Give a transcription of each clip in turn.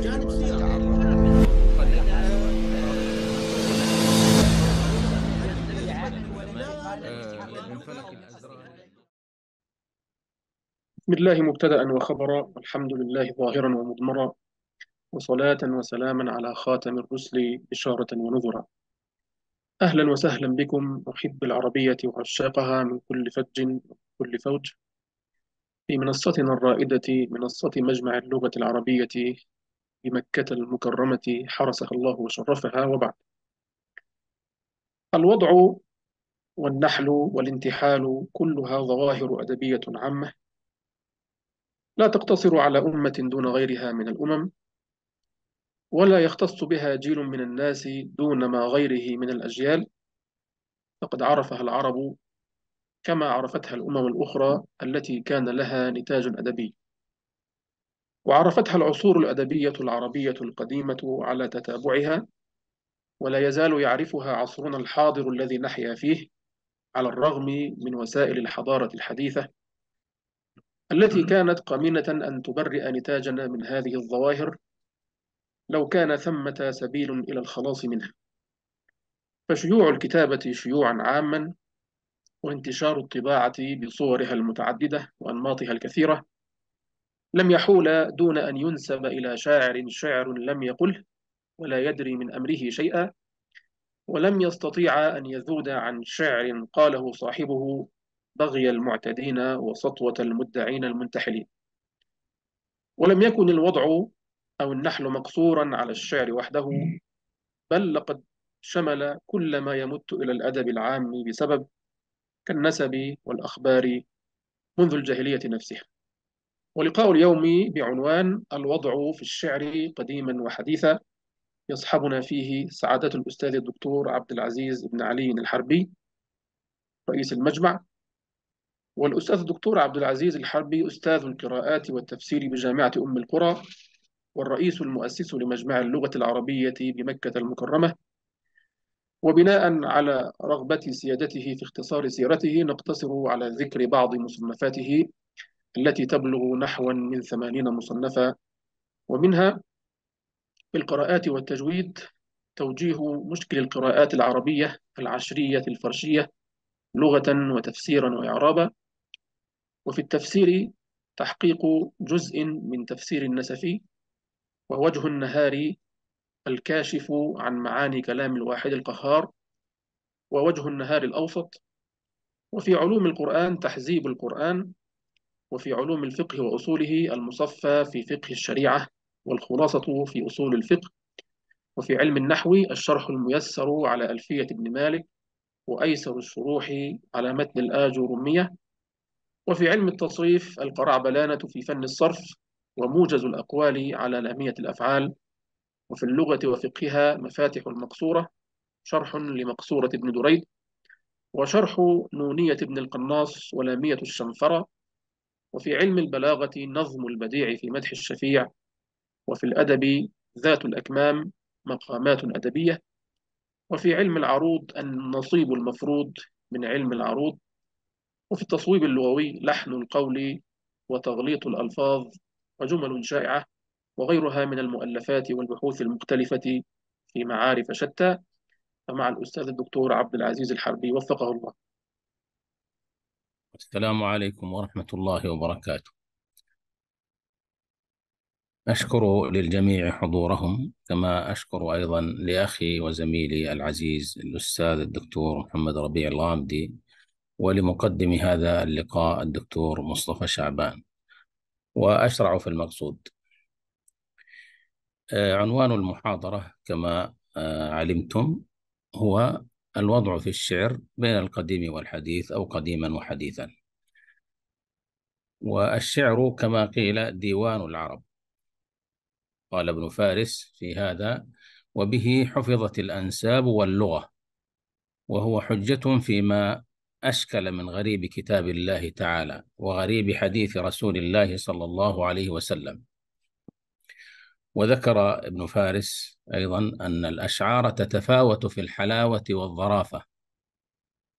بسم الله مبتدأ وخبرا الحمد لله ظاهرا ومضمرا وصلاة وسلاما على خاتم الرسل إشارة ونذرا أهلا وسهلا بكم أحب العربية وعشاقها من كل فج وكل فوج في منصتنا الرائدة منصة مجمع اللغة العربية بمكة المكرمة حرسها الله وشرفها وبعد الوضع والنحل والانتحال كلها ظواهر أدبية عامة لا تقتصر على أمة دون غيرها من الأمم ولا يختص بها جيل من الناس دون ما غيره من الأجيال فقد عرفها العرب كما عرفتها الأمم الأخرى التي كان لها نتاج أدبي وعرفتها العصور الأدبية العربية القديمة على تتابعها ولا يزال يعرفها عصرنا الحاضر الذي نحيا فيه على الرغم من وسائل الحضارة الحديثة التي كانت قمينة أن تبرئ نتاجنا من هذه الظواهر لو كان ثمة سبيل إلى الخلاص منها فشيوع الكتابة شيوعا عاما وانتشار الطباعة بصورها المتعددة وأنماطها الكثيرة لم يحول دون أن ينسب إلى شاعر شعر لم يقله ولا يدري من أمره شيئا ولم يستطيع أن يذود عن شعر قاله صاحبه بغي المعتدين وسطوة المدعين المنتحلين ولم يكن الوضع أو النحل مقصورا على الشعر وحده بل لقد شمل كل ما يمت إلى الأدب العام بسبب كالنسب والأخبار منذ الجاهلية نفسها ولقاء اليوم بعنوان الوضع في الشعر قديما وحديثا يصحبنا فيه سعادة الأستاذ الدكتور عبد العزيز بن علي الحربي رئيس المجمع والأستاذ الدكتور عبد العزيز الحربي أستاذ القراءات والتفسير بجامعة أم القرى والرئيس المؤسس لمجمع اللغة العربية بمكة المكرمة وبناء على رغبة سيادته في اختصار سيرته نقتصر على ذكر بعض مصنفاته التي تبلغ نحو من ثمانين مصنفا ومنها في القراءات والتجويد توجيه مشكل القراءات العربية العشرية الفرشية لغة وتفسيرا وإعرابا وفي التفسير تحقيق جزء من تفسير النسفي ووجه النهار الكاشف عن معاني كلام الواحد القهار ووجه النهار الأوسط وفي علوم القرآن تحزيب القرآن وفي علوم الفقه وأصوله المصفى في فقه الشريعة والخلاصة في أصول الفقه وفي علم النحو الشرح الميسر على ألفية ابن مالك وأيسر الشروح على متن الآج رمية وفي علم التصريف القرعبلانة في فن الصرف وموجز الأقوال على لامية الأفعال وفي اللغة وفقهها مفاتح المقصورة شرح لمقصورة ابن دريد وشرح نونية ابن القناص ولامية الشنفرة وفي علم البلاغة نظم البديع في مدح الشفيع وفي الأدب ذات الأكمام مقامات أدبية وفي علم العروض النصيب المفروض من علم العروض وفي التصويب اللغوي لحن القول وتغليط الألفاظ وجمل شائعة وغيرها من المؤلفات والبحوث المختلفة في معارف شتى فمع الأستاذ الدكتور عبد العزيز الحربي وفقه الله السلام عليكم ورحمة الله وبركاته أشكر للجميع حضورهم كما أشكر أيضا لأخي وزميلي العزيز الأستاذ الدكتور محمد ربيع الغامدي ولمقدم هذا اللقاء الدكتور مصطفى شعبان وأشرع في المقصود آه، عنوان المحاضرة كما آه، علمتم هو الوضع في الشعر بين القديم والحديث أو قديما وحديثا والشعر كما قيل ديوان العرب قال ابن فارس في هذا وبه حفظت الأنساب واللغة وهو حجة فيما أشكل من غريب كتاب الله تعالى وغريب حديث رسول الله صلى الله عليه وسلم وذكر ابن فارس أيضا أن الأشعار تتفاوت في الحلاوة والظرافة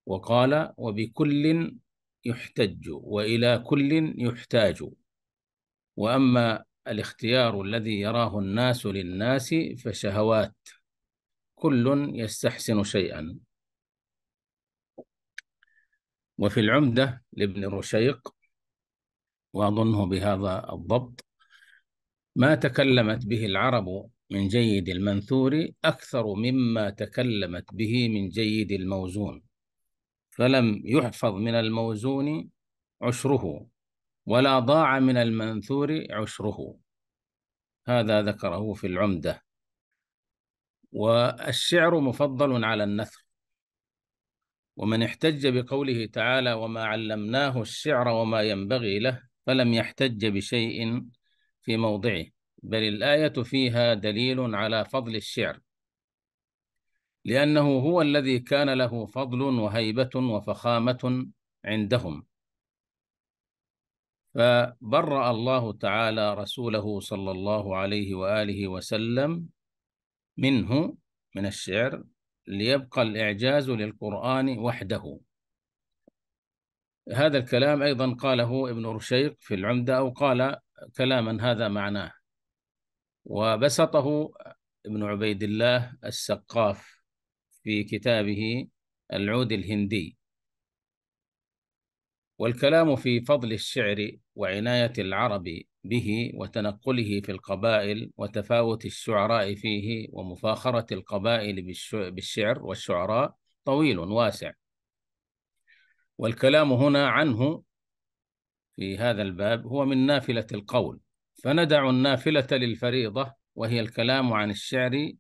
وقال وبكل يحتج والى كل يحتاج واما الاختيار الذي يراه الناس للناس فشهوات كل يستحسن شيئا وفي العمدة لابن رشيق وأظنه بهذا الضبط ما تكلمت به العرب من جيد المنثور أكثر مما تكلمت به من جيد الموزون فلم يحفظ من الموزون عشره ولا ضاع من المنثور عشره هذا ذكره في العمدة والشعر مفضل على النثر ومن احتج بقوله تعالى وما علمناه الشعر وما ينبغي له فلم يحتج بشيء في موضعه بل الآية فيها دليل على فضل الشعر لأنه هو الذي كان له فضل وهيبة وفخامة عندهم فبرأ الله تعالى رسوله صلى الله عليه وآله وسلم منه من الشعر ليبقى الإعجاز للقرآن وحده هذا الكلام أيضا قاله ابن رشيق في العمدة أو قال كلاما هذا معناه وبسطه ابن عبيد الله السقاف في كتابه العود الهندي والكلام في فضل الشعر وعناية العرب به وتنقله في القبائل وتفاوت الشعراء فيه ومفاخرة القبائل بالشعر والشعراء طويل واسع والكلام هنا عنه في هذا الباب هو من نافلة القول فندع النافلة للفريضة وهي الكلام عن الشعر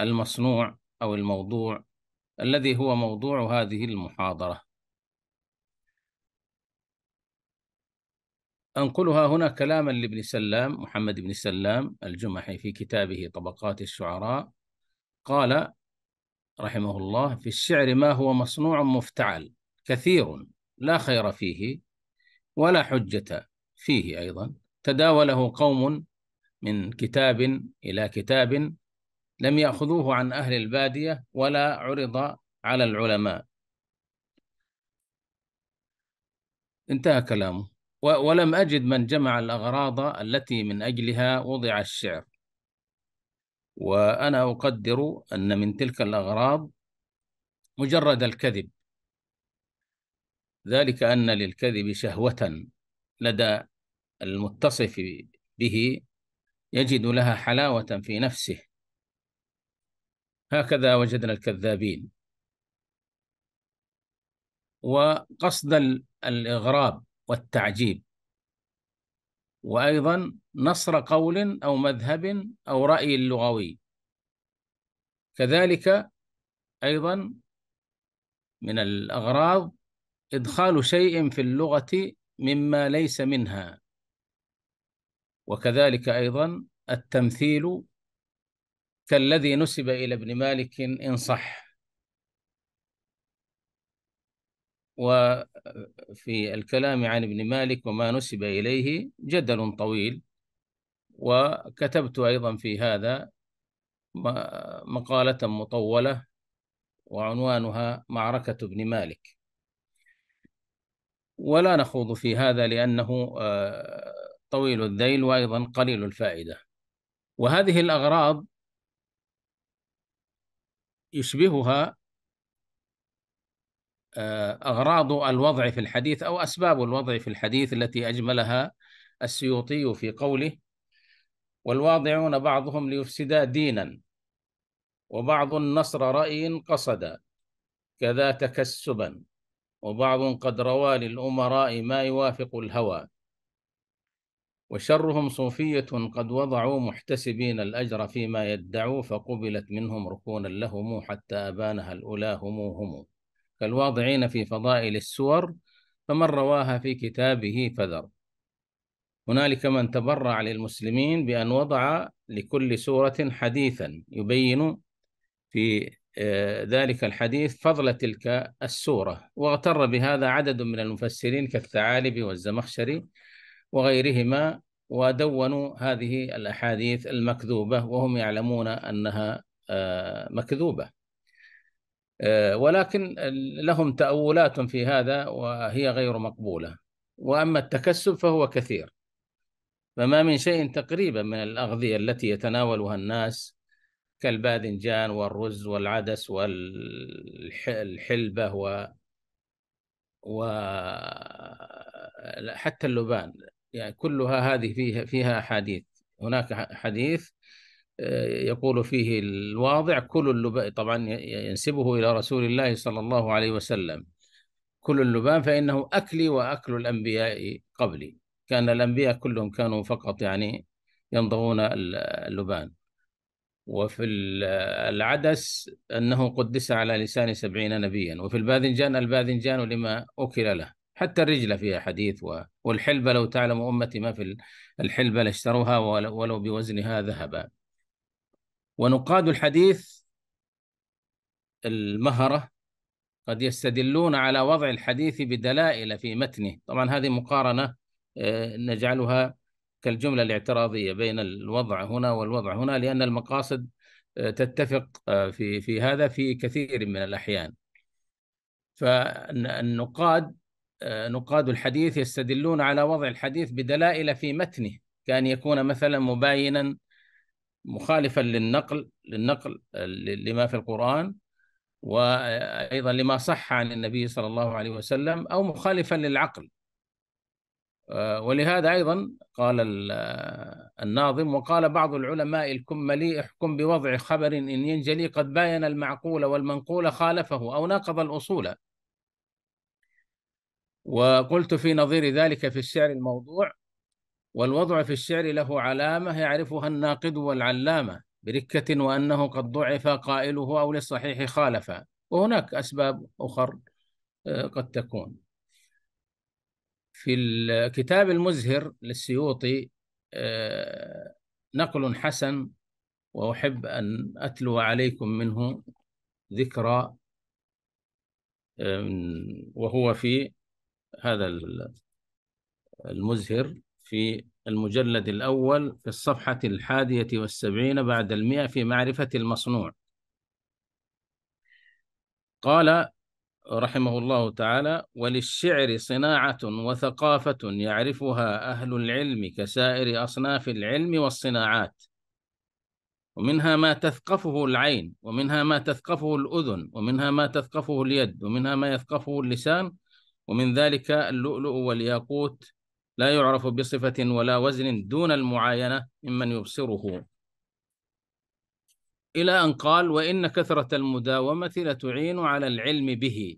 المصنوع أو الموضوع الذي هو موضوع هذه المحاضرة أنقلها هنا كلاما لابن سلام محمد بن سلام الجمحي في كتابه طبقات الشعراء قال رحمه الله في الشعر ما هو مصنوع مفتعل كثير لا خير فيه ولا حجة فيه أيضا تداوله قوم من كتاب إلى كتاب لم يأخذوه عن أهل البادية ولا عرض على العلماء انتهى كلامه ولم أجد من جمع الأغراض التي من أجلها وضع الشعر وأنا أقدر أن من تلك الأغراض مجرد الكذب ذلك أن للكذب شهوة لدى المتصف به يجد لها حلاوة في نفسه هكذا وجدنا الكذابين وقصد الإغراب والتعجيب وأيضا نصر قول أو مذهب أو رأي لغوي كذلك أيضا من الأغراض إدخال شيء في اللغة مما ليس منها وكذلك أيضا التمثيل كالذي نسب إلى ابن مالك إن صح وفي الكلام عن ابن مالك وما نسب إليه جدل طويل وكتبت أيضا في هذا مقالة مطولة وعنوانها معركة ابن مالك ولا نخوض في هذا لأنه آه، طويل الذيل وأيضا قليل الفائدة وهذه الأغراض يشبهها آه، أغراض الوضع في الحديث أو أسباب الوضع في الحديث التي أجملها السيوطي في قوله والواضعون بعضهم ليفسدا دينا وبعض النصر رأي قصدا كذا تكسبا وبعض قد روى للأمراء ما يوافق الهوى وشرهم صوفية قد وضعوا محتسبين الأجر فيما يدعوا فقبلت منهم ركونا لهم حتى أبانها الأولى هم هم كالواضعين في فضائل السور فمن رواها في كتابه فذر هنالك من تبرع للمسلمين بأن وضع لكل سورة حديثا يبين في آه، ذلك الحديث فضل تلك السورة واغتر بهذا عدد من المفسرين كالثعالبي والزمخشري وغيرهما ودونوا هذه الأحاديث المكذوبة وهم يعلمون أنها آه، مكذوبة آه، ولكن لهم تأولات في هذا وهي غير مقبولة وأما التكسب فهو كثير فما من شيء تقريبا من الأغذية التي يتناولها الناس كالباذنجان والرز والعدس والحلبة و و حتى اللبان يعني كلها هذه فيها فيها أحاديث هناك حديث آه، يقول فيه الواضع كل اللبان طبعا ينسبه إلى رسول الله صلى الله عليه وسلم كل اللبان فإنه أكلي وأكل الأنبياء قبلي كان الأنبياء كلهم كانوا فقط يعني ينضغون اللبان وفي العدس أنه قدس على لسان سبعين نبيا وفي الباذنجان الباذنجان لما أكل له حتى الرجلة فيها حديث و... والحلبة لو تعلم أمتي ما في الحلبة لاشتروها ولو بوزنها ذهبا ونقاد الحديث المهرة قد يستدلون على وضع الحديث بدلائل في متنه طبعا هذه مقارنة آه، نجعلها كالجملة الاعتراضية بين الوضع هنا والوضع هنا لأن المقاصد آه، تتفق آه، في في هذا في كثير من الأحيان فالنقاد آه، نقاد الحديث يستدلون على وضع الحديث بدلائل في متنه كأن يكون مثلا مباينا مخالفا للنقل للنقل آه، لما في القرآن وأيضا لما صح عن النبي صلى الله عليه وسلم أو مخالفا للعقل آه، ولهذا أيضا قال الناظم وقال بعض العلماء الكملي احكم بوضع خبر إن ينجلي قد باين المعقول والمنقول خالفه أو ناقض الأصول وقلت في نظير ذلك في الشعر الموضوع والوضع في الشعر له علامة يعرفها الناقد والعلامة بركة وأنه قد ضعف قائله أو للصحيح خالف وهناك أسباب أخر آه، قد تكون في الكتاب المزهر للسيوطي آه، نقل حسن وأحب أن أتلو عليكم منه ذكرى آه، وهو في هذا المزهر في المجلد الأول في الصفحة الحادية والسبعين بعد المئة في معرفة المصنوع قال رحمه الله تعالى وللشعر صناعة وثقافة يعرفها أهل العلم كسائر أصناف العلم والصناعات ومنها ما تثقفه العين ومنها ما تثقفه الأذن ومنها ما تثقفه اليد ومنها ما يثقفه اللسان ومن ذلك اللؤلؤ والياقوت لا يعرف بصفة ولا وزن دون المعاينة ممن يبصره إلى أن قال وإن كثرة المداومة لتعين على العلم به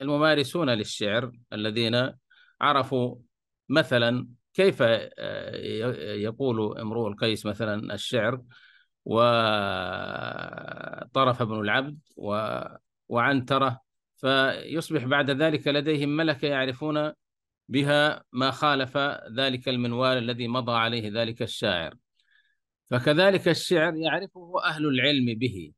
الممارسون للشعر الذين عرفوا مثلا كيف آه، يقول امرؤ القيس مثلا الشعر وطرف ابن العبد وعنترة فيصبح بعد ذلك لديهم ملكة يعرفون بها ما خالف ذلك المنوال الذي مضى عليه ذلك الشاعر فكذلك الشعر يعرفه أهل العلم به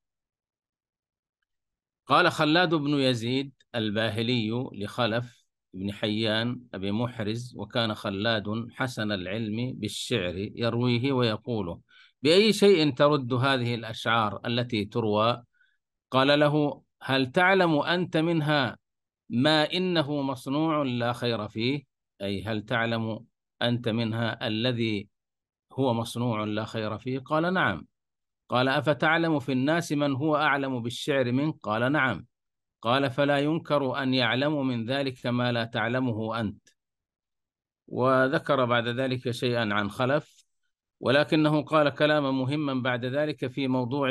قال خلاد بن يزيد الباهلي لخلف بن حيان أبي محرز وكان خلاد حسن العلم بالشعر يرويه ويقوله بأي شيء ترد هذه الأشعار التي تروى قال له هل تعلم أنت منها ما إنه مصنوع لا خير فيه أي هل تعلم أنت منها الذي هو مصنوع لا خير فيه قال نعم قال أفتعلم في الناس من هو أعلم بالشعر منك قال نعم قال فلا ينكر أن يعلم من ذلك ما لا تعلمه أنت وذكر بعد ذلك شيئا عن خلف ولكنه قال كلاما مهما بعد ذلك في موضوع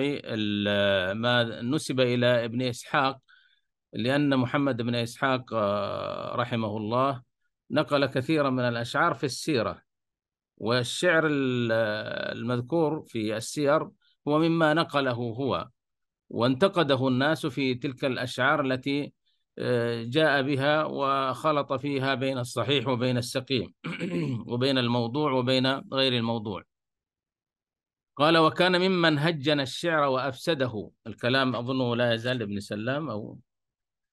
ما نسب الى ابن اسحاق لان محمد بن اسحاق آه، رحمه الله نقل كثيرا من الاشعار في السيره والشعر المذكور في السير هو مما نقله هو وانتقده الناس في تلك الاشعار التي آه، جاء بها وخلط فيها بين الصحيح وبين السقيم وبين الموضوع وبين غير الموضوع قال وكان ممن هجن الشعر وأفسده الكلام أظنه لا يزال ابن سلام أو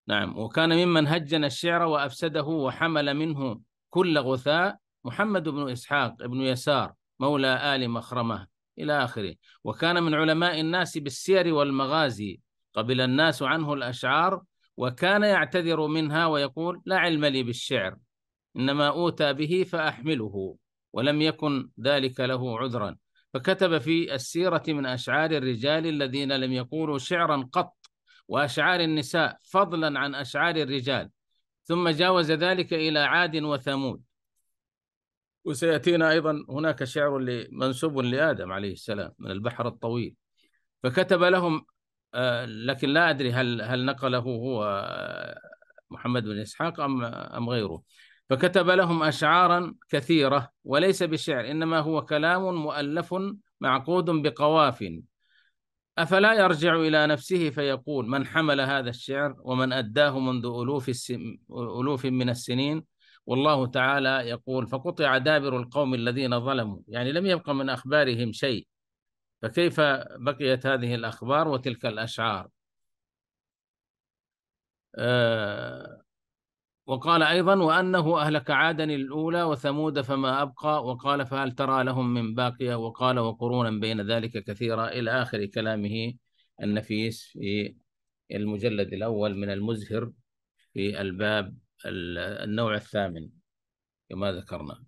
نعم وكان ممن هجن الشعر وأفسده وحمل منه كل غثاء محمد بن إسحاق بن يسار مولى آل مخرمة إلى آخره وكان من علماء الناس بالسير والمغازي قبل الناس عنه الأشعار وكان يعتذر منها ويقول لا علم لي بالشعر إنما أوتى به فأحمله ولم يكن ذلك له عذرا فكتب في السيرة من أشعار الرجال الذين لم يقولوا شعرا قط وأشعار النساء فضلا عن أشعار الرجال ثم جاوز ذلك إلى عاد وثمود وسيأتينا أيضا هناك شعر منسوب لآدم عليه السلام من البحر الطويل فكتب لهم آه، لكن لا أدري هل هل نقله هو آه، محمد بن إسحاق أم أم غيره فكتب لهم أشعارا كثيرة وليس بشعر إنما هو كلام مؤلف معقود بقواف أفلا يرجع إلى نفسه فيقول من حمل هذا الشعر ومن أداه منذ ألوف, السن ألوف من السنين والله تعالى يقول فقطع دابر القوم الذين ظلموا يعني لم يبق من أخبارهم شيء فكيف بقيت هذه الأخبار وتلك الأشعار آه وقال أيضا وأنه أهلك عادا الأولى وثمود فما أبقى وقال فهل ترى لهم من باقية وقال وقرونا بين ذلك كثيرا إلى آخر كلامه النفيس في المجلد الأول من المزهر في الباب النوع الثامن كما ذكرنا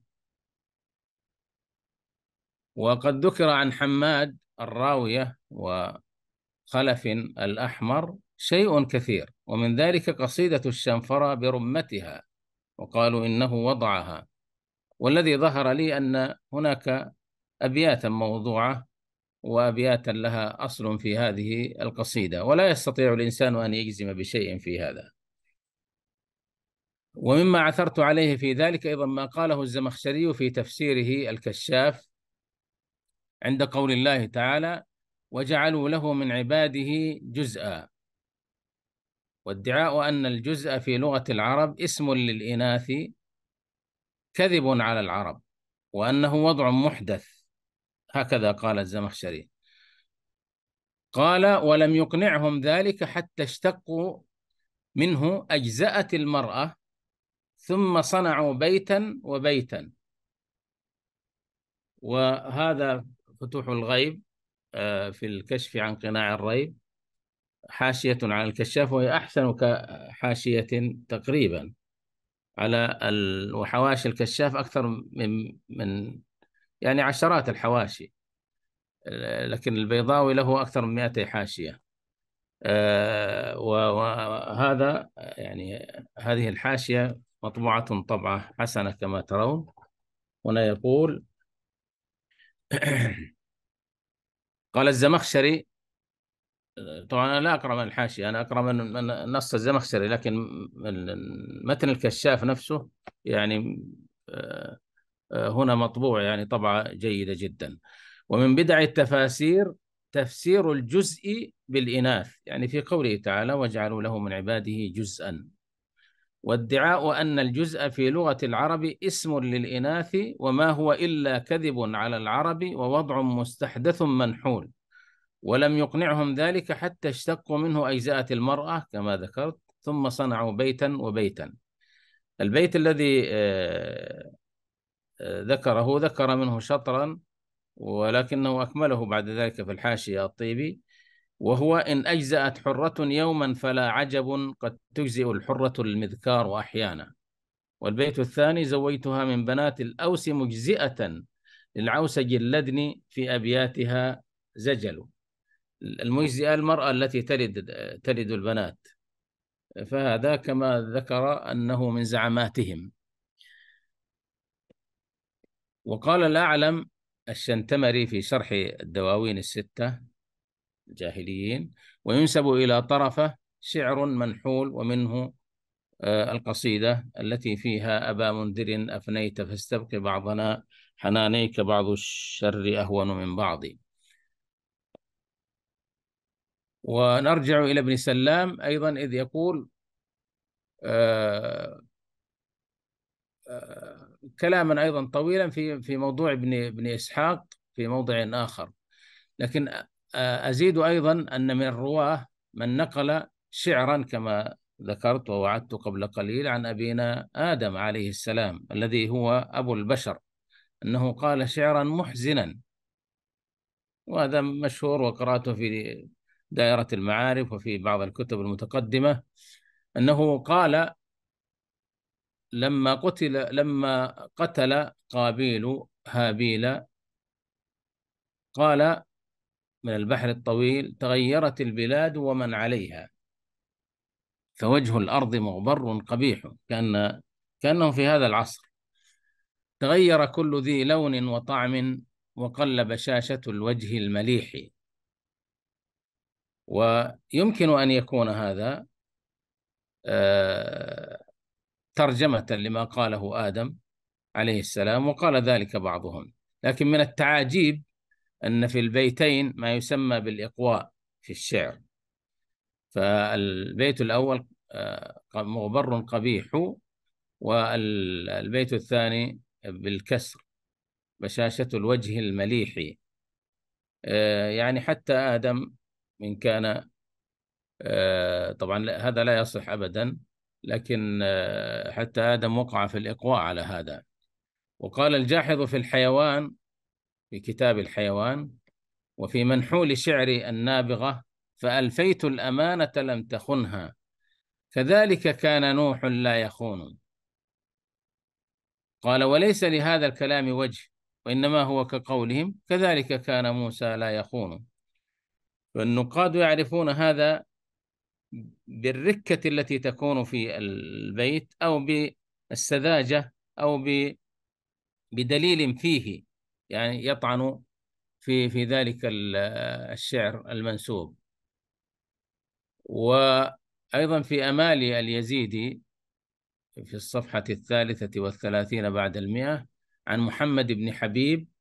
وقد ذكر عن حماد الراوية وخلف الأحمر شيء كثير ومن ذلك قصيدة الشنفرة برمتها وقالوا إنه وضعها والذي ظهر لي أن هناك أبياتا موضوعة وأبياتا لها أصل في هذه القصيدة ولا يستطيع الإنسان أن يجزم بشيء في هذا ومما عثرت عليه في ذلك أيضا ما قاله الزمخشري في تفسيره الكشاف عند قول الله تعالى وجعلوا له من عباده جزءا وادعاء أن الجزء في لغة العرب اسم للإناث كذب على العرب وأنه وضع محدث هكذا قال الزمخشري قال ولم يقنعهم ذلك حتى اشتقوا منه أجزأت المرأة ثم صنعوا بيتا وبيتا وهذا فتوح الغيب آه، في الكشف عن قناع الريب حاشية على الكشاف وهي أحسن كحاشية تقريبا على ال... وحواشي الكشاف أكثر من من يعني عشرات الحواشي لكن البيضاوي له أكثر من 200 حاشية آه، وهذا يعني هذه الحاشية مطبوعة طبعة حسنة كما ترون هنا يقول قال الزمخشري طبعا انا لا اقرا من الحاشيه انا اقرا من, نص الزمخشري لكن متن الكشاف نفسه يعني آه، آه، هنا مطبوع يعني طبعه جيده جدا ومن بدع التفاسير تفسير الجزء بالإناث يعني في قوله تعالى وجعلوا له من عباده جزءا وادعاء أن الجزء في لغة العرب اسم للإناث وما هو إلا كذب على العرب ووضع مستحدث منحول ولم يقنعهم ذلك حتى اشتقوا منه اجزاء المرأة كما ذكرت ثم صنعوا بيتا وبيتا البيت الذي آه، آه، ذكره ذكر منه شطرا ولكنه أكمله بعد ذلك في الحاشية الطيبي وهو إن أجزأت حرة يوما فلا عجب قد تجزئ الحرة المذكار أحيانا والبيت الثاني زويتها من بنات الأوس مجزئة للعوسج اللدن في أبياتها زجل المجزئة المرأة التي تلد تلد البنات فهذا كما ذكر أنه من زعماتهم وقال الأعلم الشنتمري في شرح الدواوين الستة الجاهليين وينسب إلى طرفة شعر منحول ومنه آه، القصيدة التي فيها أبا منذر أفنيت فاستبق بعضنا حنانيك بعض الشر أهون من بعض ونرجع إلى ابن سلام أيضا إذ يقول آه، آه، كلاما أيضا طويلا في في موضوع ابن ابن إسحاق في موضع آخر لكن آه، أزيد أيضا أن من الرواة من نقل شعرا كما ذكرت ووعدت قبل قليل عن أبينا آدم عليه السلام الذي هو أبو البشر أنه قال شعرا محزنا وهذا مشهور وقرأته في دائرة المعارف وفي بعض الكتب المتقدمة أنه قال لما قتل لما قتل قابيل هابيل قال من البحر الطويل تغيرت البلاد ومن عليها فوجه الأرض مغبر قبيح كأن كأنه في هذا العصر تغير كل ذي لون وطعم وقل بشاشة الوجه المليح ويمكن أن يكون هذا آه، ترجمة لما قاله آدم عليه السلام وقال ذلك بعضهم لكن من التعاجيب أن في البيتين ما يسمى بالإقواء في الشعر فالبيت الأول آه، مغبر قبيح والبيت الثاني بالكسر بشاشة الوجه المليح آه، يعني حتى آدم من كان آه، طبعا هذا لا يصح أبدا لكن آه، حتى آدم وقع في الإقواء على هذا وقال الجاحظ في الحيوان في كتاب الحيوان وفي منحول شعري النابغة فألفيت الأمانة لم تخنها كذلك كان نوح لا يخون قال وليس لهذا الكلام وجه وإنما هو كقولهم كذلك كان موسى لا يخون فالنقاد يعرفون هذا بالركة التي تكون في البيت أو بالسذاجة أو بدليل فيه يعني يطعن في في ذلك الشعر المنسوب وأيضا في أمالي اليزيدي في الصفحة الثالثة والثلاثين بعد المئة عن محمد بن حبيب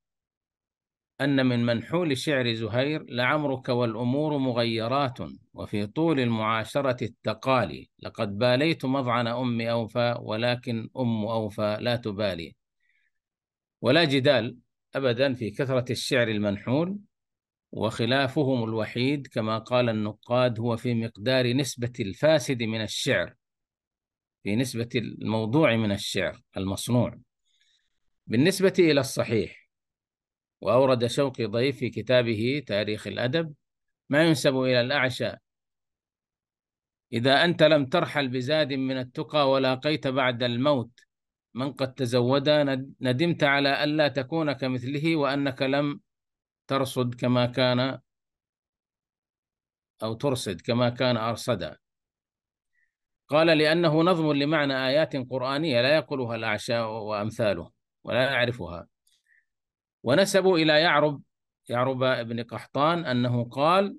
أن من منحول شعر زهير لعمرك والأمور مغيرات وفي طول المعاشرة التقالي لقد باليت مضعن أم أوفى ولكن أم أوفى لا تبالي ولا جدال أبدا في كثرة الشعر المنحول وخلافهم الوحيد كما قال النقاد هو في مقدار نسبة الفاسد من الشعر في نسبة الموضوع من الشعر المصنوع بالنسبة إلى الصحيح وأورد شوقي ضيف في كتابه تاريخ الأدب ما ينسب إلى الأعشى إذا أنت لم ترحل بزاد من التقى ولاقيت بعد الموت من قد تزود ندمت على ألا تكون كمثله وأنك لم ترصد كما كان أو ترصد كما كان أرصدا قال لأنه نظم لمعنى آيات قرآنية لا يقولها الأعشاء وأمثاله ولا يعرفها ونسبوا إلى يعرب يعرب بن قحطان أنه قال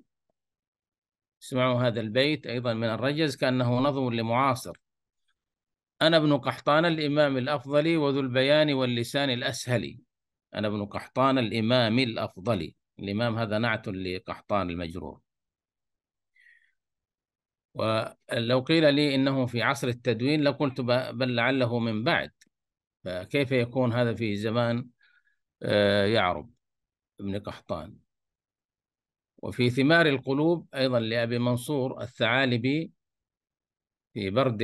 اسمعوا هذا البيت أيضا من الرجز كأنه نظم لمعاصر أنا ابن قحطان الإمام الأفضل وذو البيان واللسان الأسهل أنا ابن قحطان الإمام الأفضل الإمام هذا نعت لقحطان المجرور ولو قيل لي إنه في عصر التدوين لقلت بل لعله من بعد فكيف يكون هذا في زمان آه، يعرب بن قحطان وفي ثمار القلوب أيضا لأبي منصور الثعالبي في برد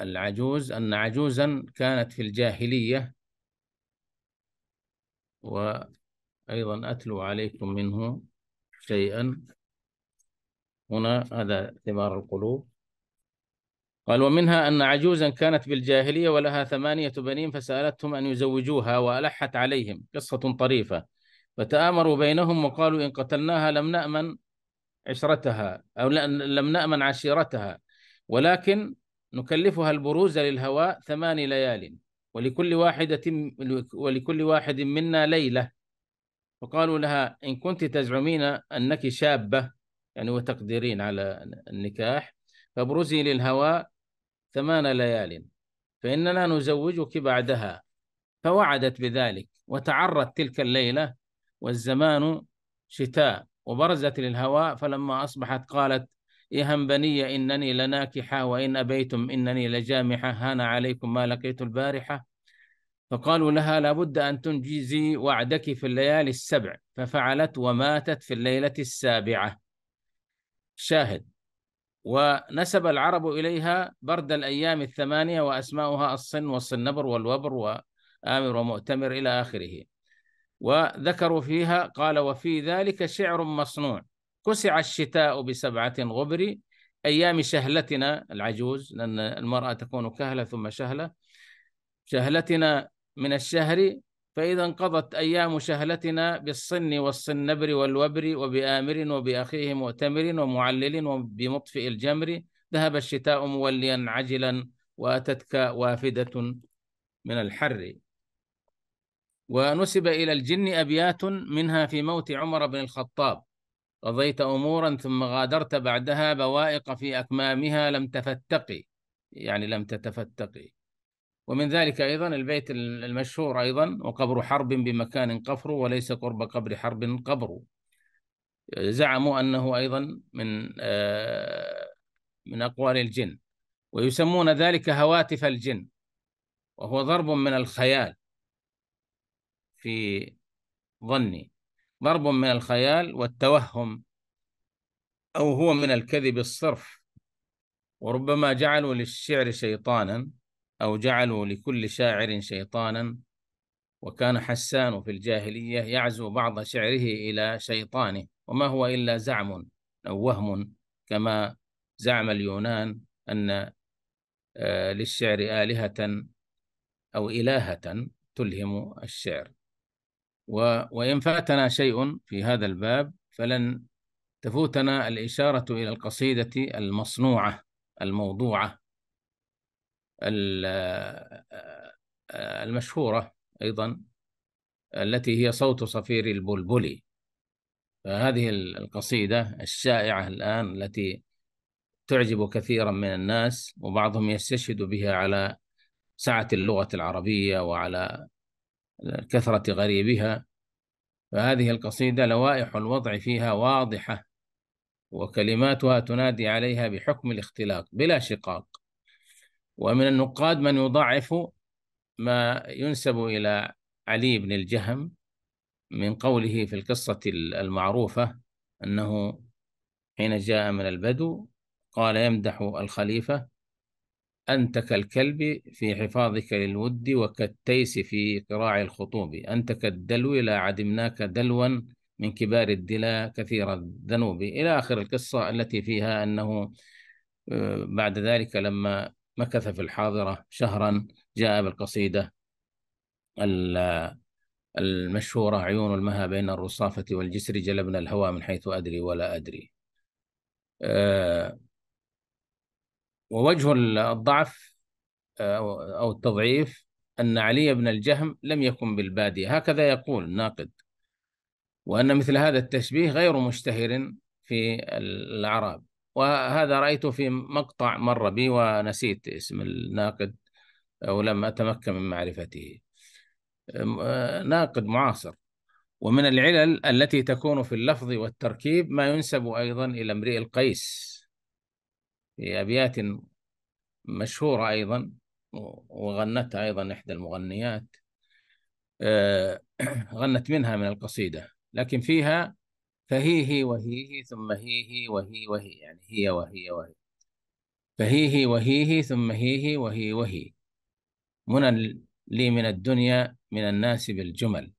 العجوز أن عجوزا كانت في الجاهلية وأيضا أتلو عليكم منه شيئا هنا هذا ثمار القلوب قال ومنها أن عجوزا كانت بالجاهلية ولها ثمانية بنين فسألتهم أن يزوجوها وألحت عليهم قصة طريفة فتآمروا بينهم وقالوا إن قتلناها لم نأمن عشرتها أو لم نأمن عشيرتها ولكن نكلفها البروز للهواء ثمان ليال ولكل واحدة ولكل واحد منا ليلة فقالوا لها إن كنت تزعمين أنك شابة يعني وتقدرين على النكاح فابرزي للهواء ثمان ليال فإننا نزوجك بعدها فوعدت بذلك وتعرت تلك الليلة والزمان شتاء وبرزت للهواء فلما أصبحت قالت إهم بني إنني لناكحة وإن أبيتم إنني لجامحة هان عليكم ما لقيت البارحة فقالوا لها لابد أن تنجزي وعدك في الليالي السبع ففعلت وماتت في الليلة السابعة شاهد ونسب العرب إليها برد الأيام الثمانية وأسماؤها الصن والصنبر والوبر وآمر ومؤتمر إلى آخره وذكروا فيها قال وفي ذلك شعر مصنوع كسع الشتاء بسبعة غبر أيام شهلتنا العجوز لأن المرأة تكون كهلة ثم شهلة شهلتنا من الشهر فإذا انقضت أيام شهلتنا بالصن والصنبر والوبر وبآمر وبأخيه مؤتمر ومعلل وبمطفئ الجمر ذهب الشتاء موليا عجلا وأتتك وافدة من الحر ونسب إلى الجن أبيات منها في موت عمر بن الخطاب قضيت أمورا ثم غادرت بعدها بوائق في أكمامها لم تفتقي يعني لم تتفتقي ومن ذلك أيضا البيت المشهور أيضا وقبر حرب بمكان قفر وليس قرب قبر حرب قبر زعموا أنه أيضا من آه، من أقوال الجن ويسمون ذلك هواتف الجن وهو ضرب من الخيال في ظني ضرب من الخيال والتوهم أو هو من الكذب الصرف وربما جعلوا للشعر شيطانا أو جعلوا لكل شاعر شيطانا وكان حسان في الجاهلية يعزو بعض شعره إلى شيطانه وما هو إلا زعم أو وهم كما زعم اليونان أن آه، للشعر آلهة أو إلهة تلهم الشعر وإن فاتنا شيء في هذا الباب فلن تفوتنا الإشارة إلى القصيدة المصنوعة الموضوعة المشهورة أيضا التي هي صوت صفير البلبلي فهذه القصيدة الشائعة الآن التي تعجب كثيرا من الناس وبعضهم يستشهد بها على سعة اللغة العربية وعلى كثرة غريبها فهذه القصيدة لوائح الوضع فيها واضحة وكلماتها تنادي عليها بحكم الاختلاق بلا شقاق ومن النقاد من يضعف ما ينسب إلى علي بن الجهم من قوله في القصة المعروفة أنه حين جاء من البدو قال يمدح الخليفة أنت كالكلب في حفاظك للود وكالتيس في قراع الخطوب أنت كالدلو لا عدمناك دلوا من كبار الدلا كثير الذنوب إلى آخر القصة التي فيها أنه آه، بعد ذلك لما مكث في الحاضرة شهرا جاء بالقصيدة المشهورة عيون المها بين الرصافة والجسر جلبنا الهوى من حيث أدري ولا أدري آه، ووجه الضعف آه، أو التضعيف أن علي بن الجهم لم يكن بالبادية هكذا يقول الناقد وأن مثل هذا التشبيه غير مشتهر في الأعراب وهذا رأيته في مقطع مر بي ونسيت اسم الناقد ولم أتمكن من معرفته أه، ناقد معاصر ومن العلل التي تكون في اللفظ والتركيب ما ينسب أيضا إلى امرئ القيس في أبيات مشهورة أيضا وغنتها أيضا إحدى المغنيات أه، غنت منها من القصيدة لكن فيها فهي هي وهي هي ثم هي هي وهي وهي يعني هي وهي وهي فهي هي وهي هي ثم هي هي وهي وهي منى لي من الدنيا من الناس بالجمل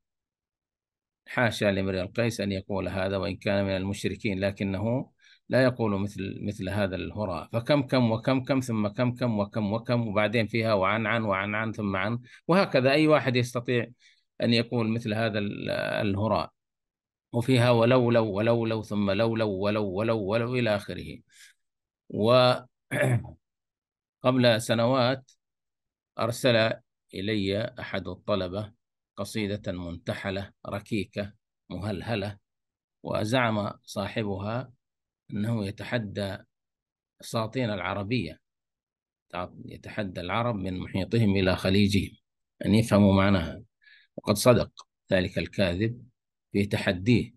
حاشا لامرئ القيس أن يقول هذا وإن كان من المشركين لكنه لا يقول مثل مثل هذا الهراء فكم كم وكم كم ثم كم كم وكم وكم وبعدين فيها وعن عن وعن عن ثم عن وهكذا أي واحد يستطيع أن يقول مثل هذا الهراء وفيها ولو لو ولو لو ثم لو لو ولو ولو ولو إلى آخره وقبل سنوات أرسل إلي أحد الطلبة قصيدة منتحلة ركيكة مهلهلة وزعم صاحبها أنه يتحدى ساطين العربية يتحدى العرب من محيطهم إلى خليجهم أن يفهموا معناها وقد صدق ذلك الكاذب في تحديه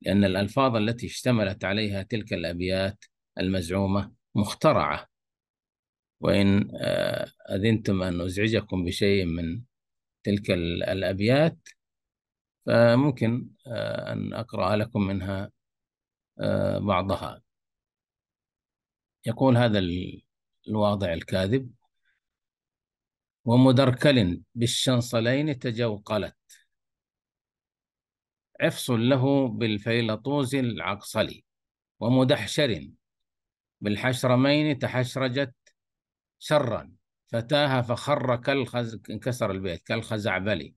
لأن الألفاظ التي اشتملت عليها تلك الأبيات المزعومة مخترعة وإن آه، أذنتم أن أزعجكم بشيء من تلك الأبيات فممكن آه، أن أقرأ لكم منها آه، بعضها يقول هذا الواضع الكاذب ومدركل بالشنصلين تجوقلت عفص له بالفيلطوز العقصلي ومدحشر بالحشرمين تحشرجت شرا فتاها فخر كالخز انكسر البيت كالخزعبلي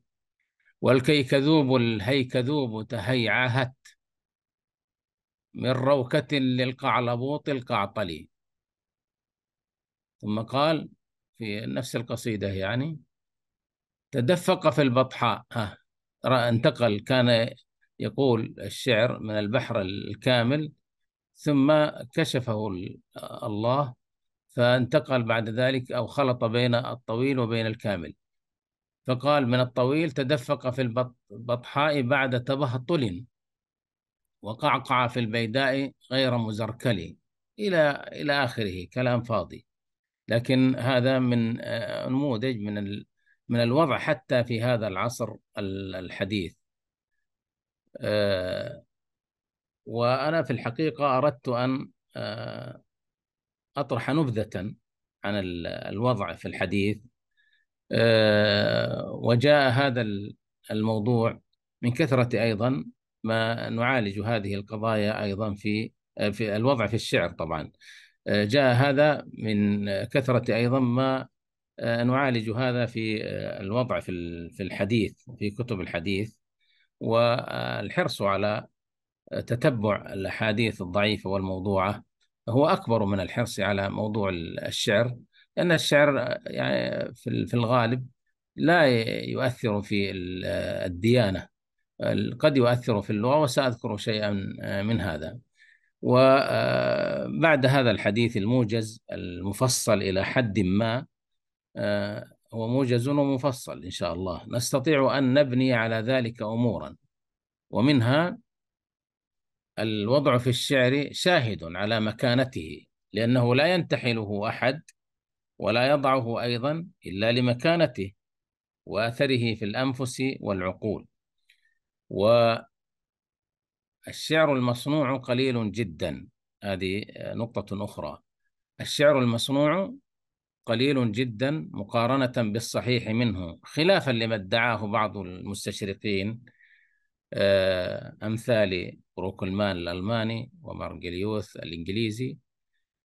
والكيكذوب الهيكذوب تهيعهت من روكة للقعلبوط القعطلي ثم قال في نفس القصيدة يعني تدفق في البطحاء ها آه، انتقل كان يقول الشعر من البحر الكامل ثم كشفه الله فانتقل بعد ذلك أو خلط بين الطويل وبين الكامل فقال من الطويل تدفق في البطحاء بعد تبهطل وقعقع في البيداء غير مزركل إلى إلى آخره كلام فاضي لكن هذا من آه، نموذج من من الوضع حتى في هذا العصر الحديث آه، وأنا في الحقيقة أردت أن آه، أطرح نبذة عن الوضع في الحديث آه، وجاء هذا الموضوع من كثرة أيضا ما نعالج هذه القضايا أيضا في في الوضع في الشعر طبعا جاء هذا من كثرة أيضا ما نعالج هذا في الوضع في الحديث في كتب الحديث والحرص على تتبع الاحاديث الضعيفه والموضوعه هو اكبر من الحرص على موضوع الشعر لان الشعر يعني في الغالب لا يؤثر في الديانه قد يؤثر في اللغه وساذكر شيئا آه، من هذا وبعد آه، هذا الحديث الموجز المفصل الى حد ما آه، هو موجز ومفصل إن شاء الله نستطيع أن نبني على ذلك أمورا ومنها الوضع في الشعر شاهد على مكانته لأنه لا ينتحله أحد ولا يضعه أيضا إلا لمكانته وأثره في الأنفس والعقول والشعر المصنوع قليل جدا هذه نقطة أخرى الشعر المصنوع قليل جدا مقارنة بالصحيح منه خلافا لما ادعاه بعض المستشرقين آه، أمثال بروكلمان الألماني ومارجليوث الإنجليزي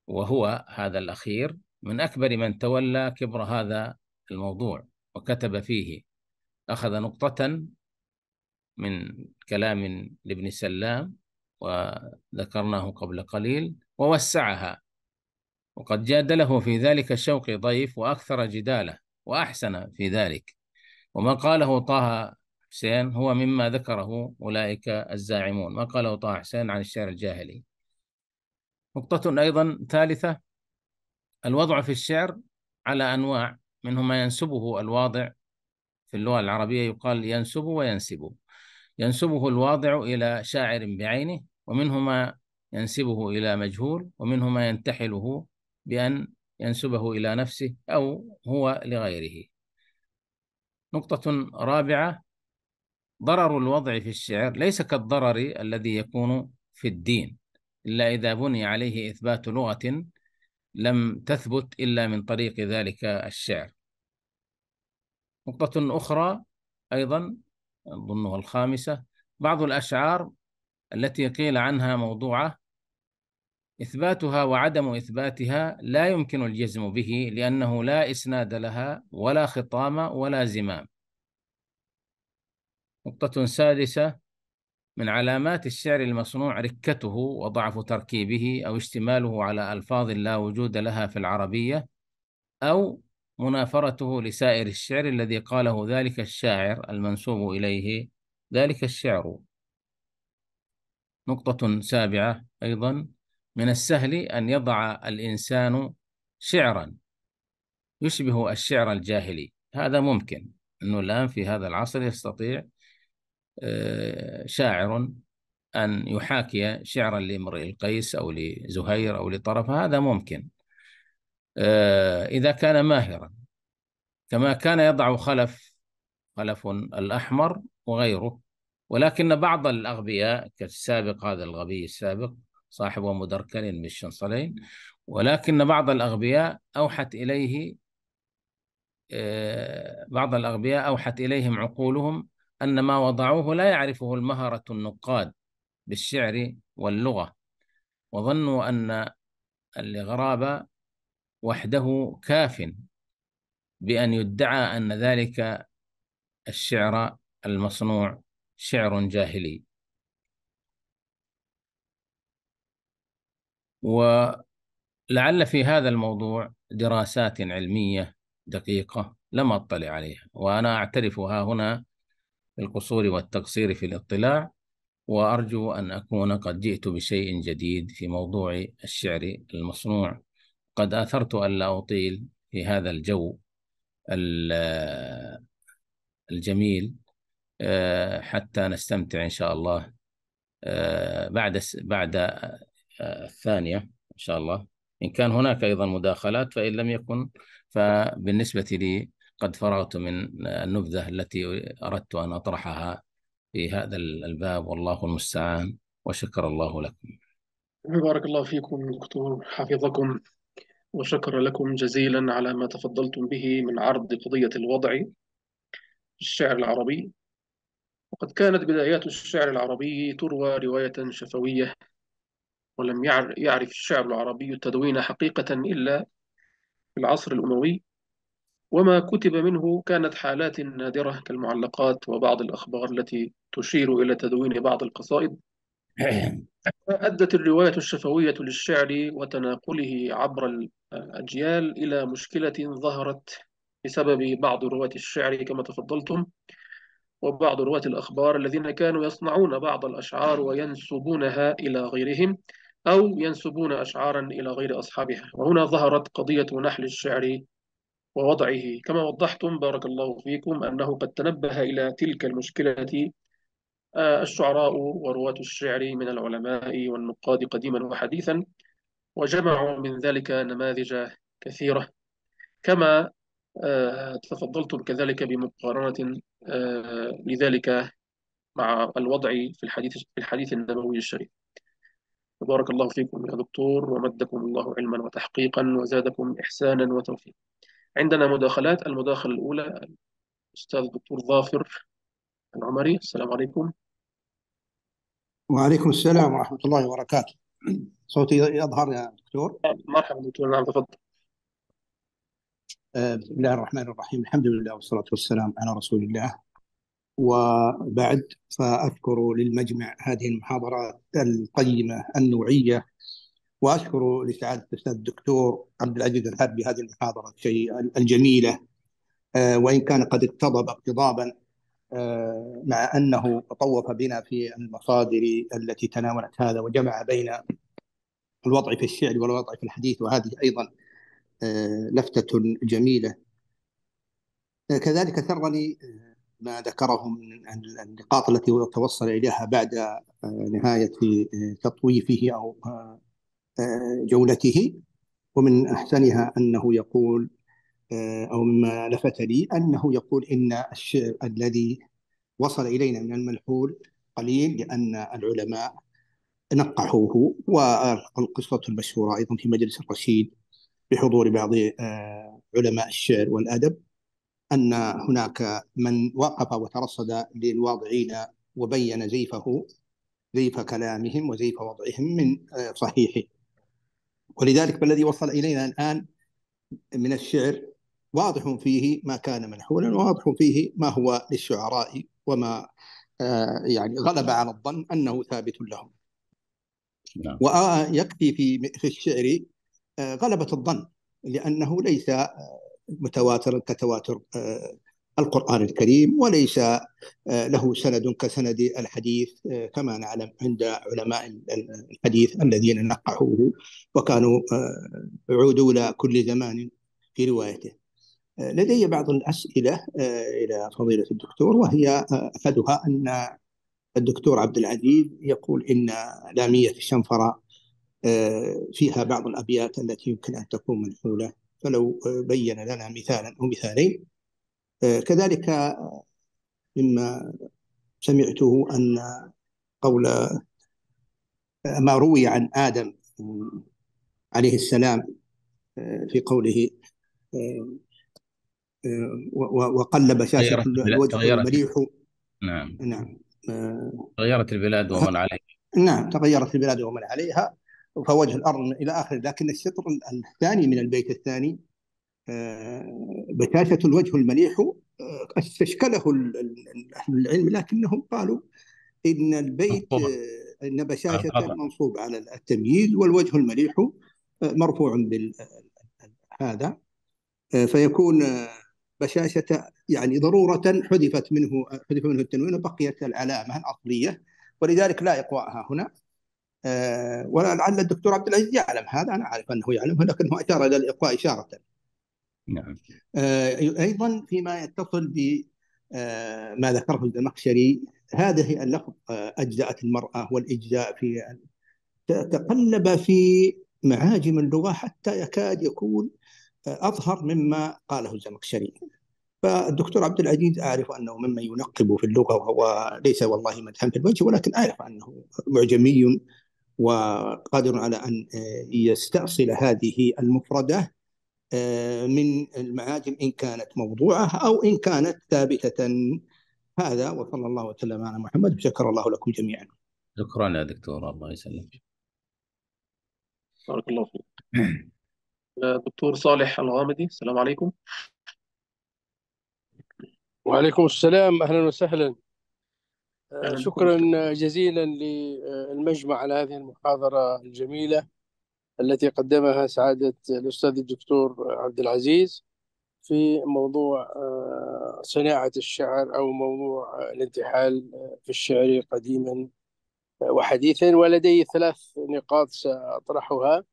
وهو هذا الأخير من أكبر من تولى كبر هذا الموضوع وكتب فيه أخذ نقطة من كلام لابن سلام وذكرناه قبل قليل ووسعها وقد جادله في ذلك الشوق ضيف وأكثر جداله وأحسن في ذلك وما قاله طه حسين هو مما ذكره أولئك الزاعمون ما قاله طه حسين عن الشعر الجاهلي نقطة أيضا ثالثة الوضع في الشعر على أنواع منه ما ينسبه الواضع في اللغة العربية يقال ينسب وينسب ينسبه الواضع إلى شاعر بعينه ومنه ما ينسبه إلى مجهول ومنه ما ينتحله بأن ينسبه إلى نفسه أو هو لغيره نقطة رابعة ضرر الوضع في الشعر ليس كالضرر الذي يكون في الدين إلا إذا بني عليه إثبات لغة لم تثبت إلا من طريق ذلك الشعر نقطة أخرى أيضا أظنها الخامسة بعض الأشعار التي قيل عنها موضوعة إثباتها وعدم إثباتها لا يمكن الجزم به لأنه لا إسناد لها ولا خطام ولا زمام نقطة سادسة من علامات الشعر المصنوع ركته وضعف تركيبه أو اشتماله على ألفاظ لا وجود لها في العربية أو منافرته لسائر الشعر الذي قاله ذلك الشاعر المنسوب إليه ذلك الشعر نقطة سابعة أيضا من السهل أن يضع الإنسان شعرا يشبه الشعر الجاهلي هذا ممكن أنه الآن في هذا العصر يستطيع آه، شاعر أن يحاكي شعرا لامرئ القيس أو لزهير أو لطرف هذا ممكن آه، إذا كان ماهرا كما كان يضع خلف خلف الأحمر وغيره ولكن بعض الأغبياء كالسابق هذا الغبي السابق صاحب مدركل من الشنصلين ولكن بعض الأغبياء أوحت إليه آه، بعض الأغبياء أوحت إليهم عقولهم أن ما وضعوه لا يعرفه المهرة النقاد بالشعر واللغة وظنوا أن الإغراب وحده كاف بأن يدعى أن ذلك الشعر المصنوع شعر جاهلي ولعل في هذا الموضوع دراسات علمية دقيقة لم أطلع عليها وأنا أعترف ها هنا بالقصور والتقصير في الاطلاع وأرجو أن أكون قد جئت بشيء جديد في موضوع الشعر المصنوع قد آثرت ألا أطيل في هذا الجو الجميل آه، حتى نستمتع إن شاء الله آه، بعد بعد آه، الثانية إن شاء الله إن كان هناك أيضا مداخلات فإن لم يكن فبالنسبة لي قد فرغت من النبذة التي أردت أن أطرحها في هذا الباب والله المستعان وشكر الله لكم بارك الله فيكم دكتور حفظكم وشكر لكم جزيلا على ما تفضلتم به من عرض قضية الوضع في الشعر العربي وقد كانت بدايات الشعر العربي تروى رواية شفوية ولم يعرف الشعر العربي التدوين حقيقة إلا في العصر الأموي وما كتب منه كانت حالات نادرة كالمعلقات وبعض الأخبار التي تشير إلى تدوين بعض القصائد أدت الرواية الشفوية للشعر وتناقله عبر الأجيال إلى مشكلة ظهرت بسبب بعض رواة الشعر كما تفضلتم وبعض رواة الأخبار الذين كانوا يصنعون بعض الأشعار وينسبونها إلى غيرهم أو ينسبون أشعارا إلى غير أصحابها وهنا ظهرت قضية نحل الشعر ووضعه كما وضحتم بارك الله فيكم أنه قد تنبه إلى تلك المشكلة آه، الشعراء ورواة الشعر من العلماء والنقاد قديما وحديثا وجمعوا من ذلك نماذج كثيرة كما آه، تفضلتم كذلك بمقارنة آه، لذلك مع الوضع في الحديث في الحديث النبوي الشريف بارك الله فيكم يا دكتور ومدكم الله علما وتحقيقا وزادكم إحسانا وتوفيقا عندنا مداخلات المداخلة الأولى الأستاذ الدكتور ظافر العمري السلام عليكم وعليكم السلام ورحمة الله وبركاته صوتي يظهر يا دكتور مرحبا دكتور نعم تفضل آه، بسم الله الرحمن الرحيم الحمد لله والصلاة والسلام على رسول الله وبعد فأشكر للمجمع هذه المحاضرات القيمة النوعية وأشكر لسعادة الأستاذ الدكتور عبد العزيز الهاب بهذه المحاضرة الجميلة آه، وإن كان قد اقتضب اقتضابا آه، مع أنه طوف بنا في المصادر التي تناولت هذا وجمع بين الوضع في الشعر والوضع في الحديث وهذه أيضا آه، لفتة جميلة كذلك سرني ما ذكره من النقاط التي توصل اليها بعد آه، نهايه آه، تطويفه او آه، جولته ومن احسنها انه يقول او مما لفت لي انه يقول ان الشعر الذي وصل الينا من الملحول قليل لان العلماء نقحوه والقصه المشهوره ايضا في مجلس الرشيد بحضور بعض علماء الشعر والادب أن هناك من وقف وترصد للواضعين وبين زيفه زيف كلامهم وزيف وضعهم من آه، صحيحه ولذلك فالذي وصل إلينا الآن من الشعر واضح فيه ما كان منحولا وواضح فيه ما هو للشعراء وما آه، يعني غلب على الظن أنه ثابت لهم نعم. ويكفي في الشعر آه، غلبة الظن لأنه ليس متواترا كتواتر آه، القرآن الكريم وليس آه، له سند كسند الحديث آه، كما نعلم عند علماء الحديث الذين نقحوه وكانوا عدول كل زمان في روايته لدي بعض الأسئلة إلى فضيلة الدكتور وهي أحدها أن الدكتور عبد العزيز يقول إن لامية الشنفرة فيها بعض الأبيات التي يمكن أن تكون منحولة فلو آه، بين لنا مثالا أو مثالين آه، كذلك آه، مما سمعته أن قول ما روي عن آدم عليه السلام في قوله وقلب شاشة الوجه المليح نعم نعم تغيرت البلاد ومن عليها نعم تغيرت البلاد ومن عليها فوجه الارض الى اخره لكن الشطر الثاني من البيت الثاني آه، بتاشه الوجه المليح آه، استشكله اهل العلم لكنهم قالوا ان البيت آه، ان بشاشه منصوب على التمييز والوجه المليح مرفوع بهذا فيكون بشاشة يعني ضرورة حذفت منه حذف منه التنوين وبقيت العلامة الأصلية ولذلك لا إقواءها هنا آه، ولعل الدكتور عبد العزيز يعلم هذا انا اعرف انه يعلمه لكنه اشار الى الاقواء اشاره. نعم. آه، ايضا فيما يتصل ب آه، ما ذكره الزمخشري هذه اللفظ اجزات المراه والاجزاء في تقلب في معاجم اللغه حتى يكاد يكون اظهر مما قاله الزمخشري. فالدكتور عبد العزيز اعرف انه ممن ينقب في اللغه وهو ليس والله مدحا في الوجه ولكن اعرف انه معجمي وقادر على ان آه، يستأصل هذه المفرده آه، من المعاجم ان كانت موضوعه او ان كانت ثابته هذا وصلى الله وسلم على محمد وشكر الله لكم جميعا. شكرا يا دكتور الله يسلمك. بارك الله فيك. دكتور صالح الغامدي السلام عليكم. وعليكم السلام اهلا وسهلا. شكرا جزيلا للمجمع على هذه المحاضرة الجميلة التي قدمها سعادة الأستاذ الدكتور عبد العزيز في موضوع آه، صناعة الشعر أو موضوع الانتحال في الشعر قديما وحديثا ولدي ثلاث نقاط سأطرحها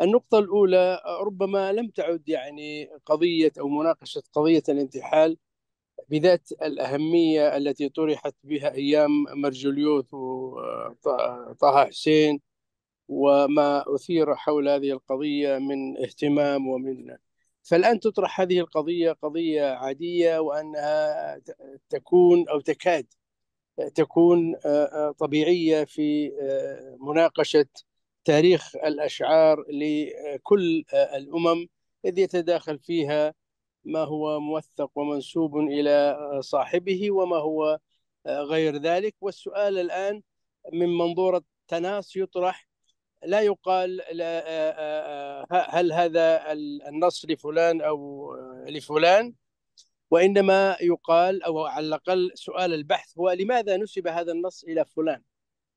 النقطة الأولى ربما لم تعد يعني قضية أو مناقشة قضية الانتحال بذات الأهمية التي طرحت بها أيام مرجليوث وطه حسين وما أثير حول هذه القضية من اهتمام ومن فالآن تطرح هذه القضية قضية عادية وأنها تكون أو تكاد تكون طبيعية في مناقشة تاريخ الأشعار لكل الأمم إذ يتداخل فيها ما هو موثق ومنسوب إلى صاحبه وما هو آه، غير ذلك والسؤال الآن من منظور التناس يطرح لا يقال آه، آه، هل هذا النص لفلان أو لفلان وإنما يقال أو على الأقل سؤال البحث هو لماذا نسب هذا النص إلى فلان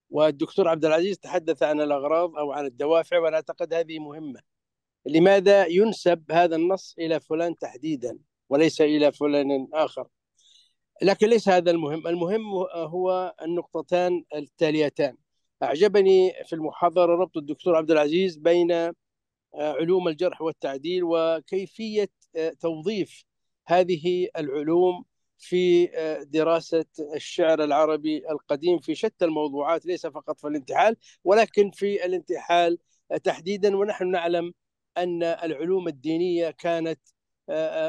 والدكتور عبد العزيز تحدث عن الأغراض أو عن الدوافع وأنا أعتقد هذه مهمة لماذا ينسب هذا النص إلى فلان تحديدا وليس إلى فلان آخر لكن ليس هذا المهم المهم هو النقطتان التاليتان أعجبني في المحاضرة ربط الدكتور عبد العزيز بين آه، علوم الجرح والتعديل وكيفية آه، توظيف هذه العلوم في آه، دراسة الشعر العربي القديم في شتى الموضوعات ليس فقط في الانتحال ولكن في الانتحال تحديدا ونحن نعلم ان العلوم الدينيه كانت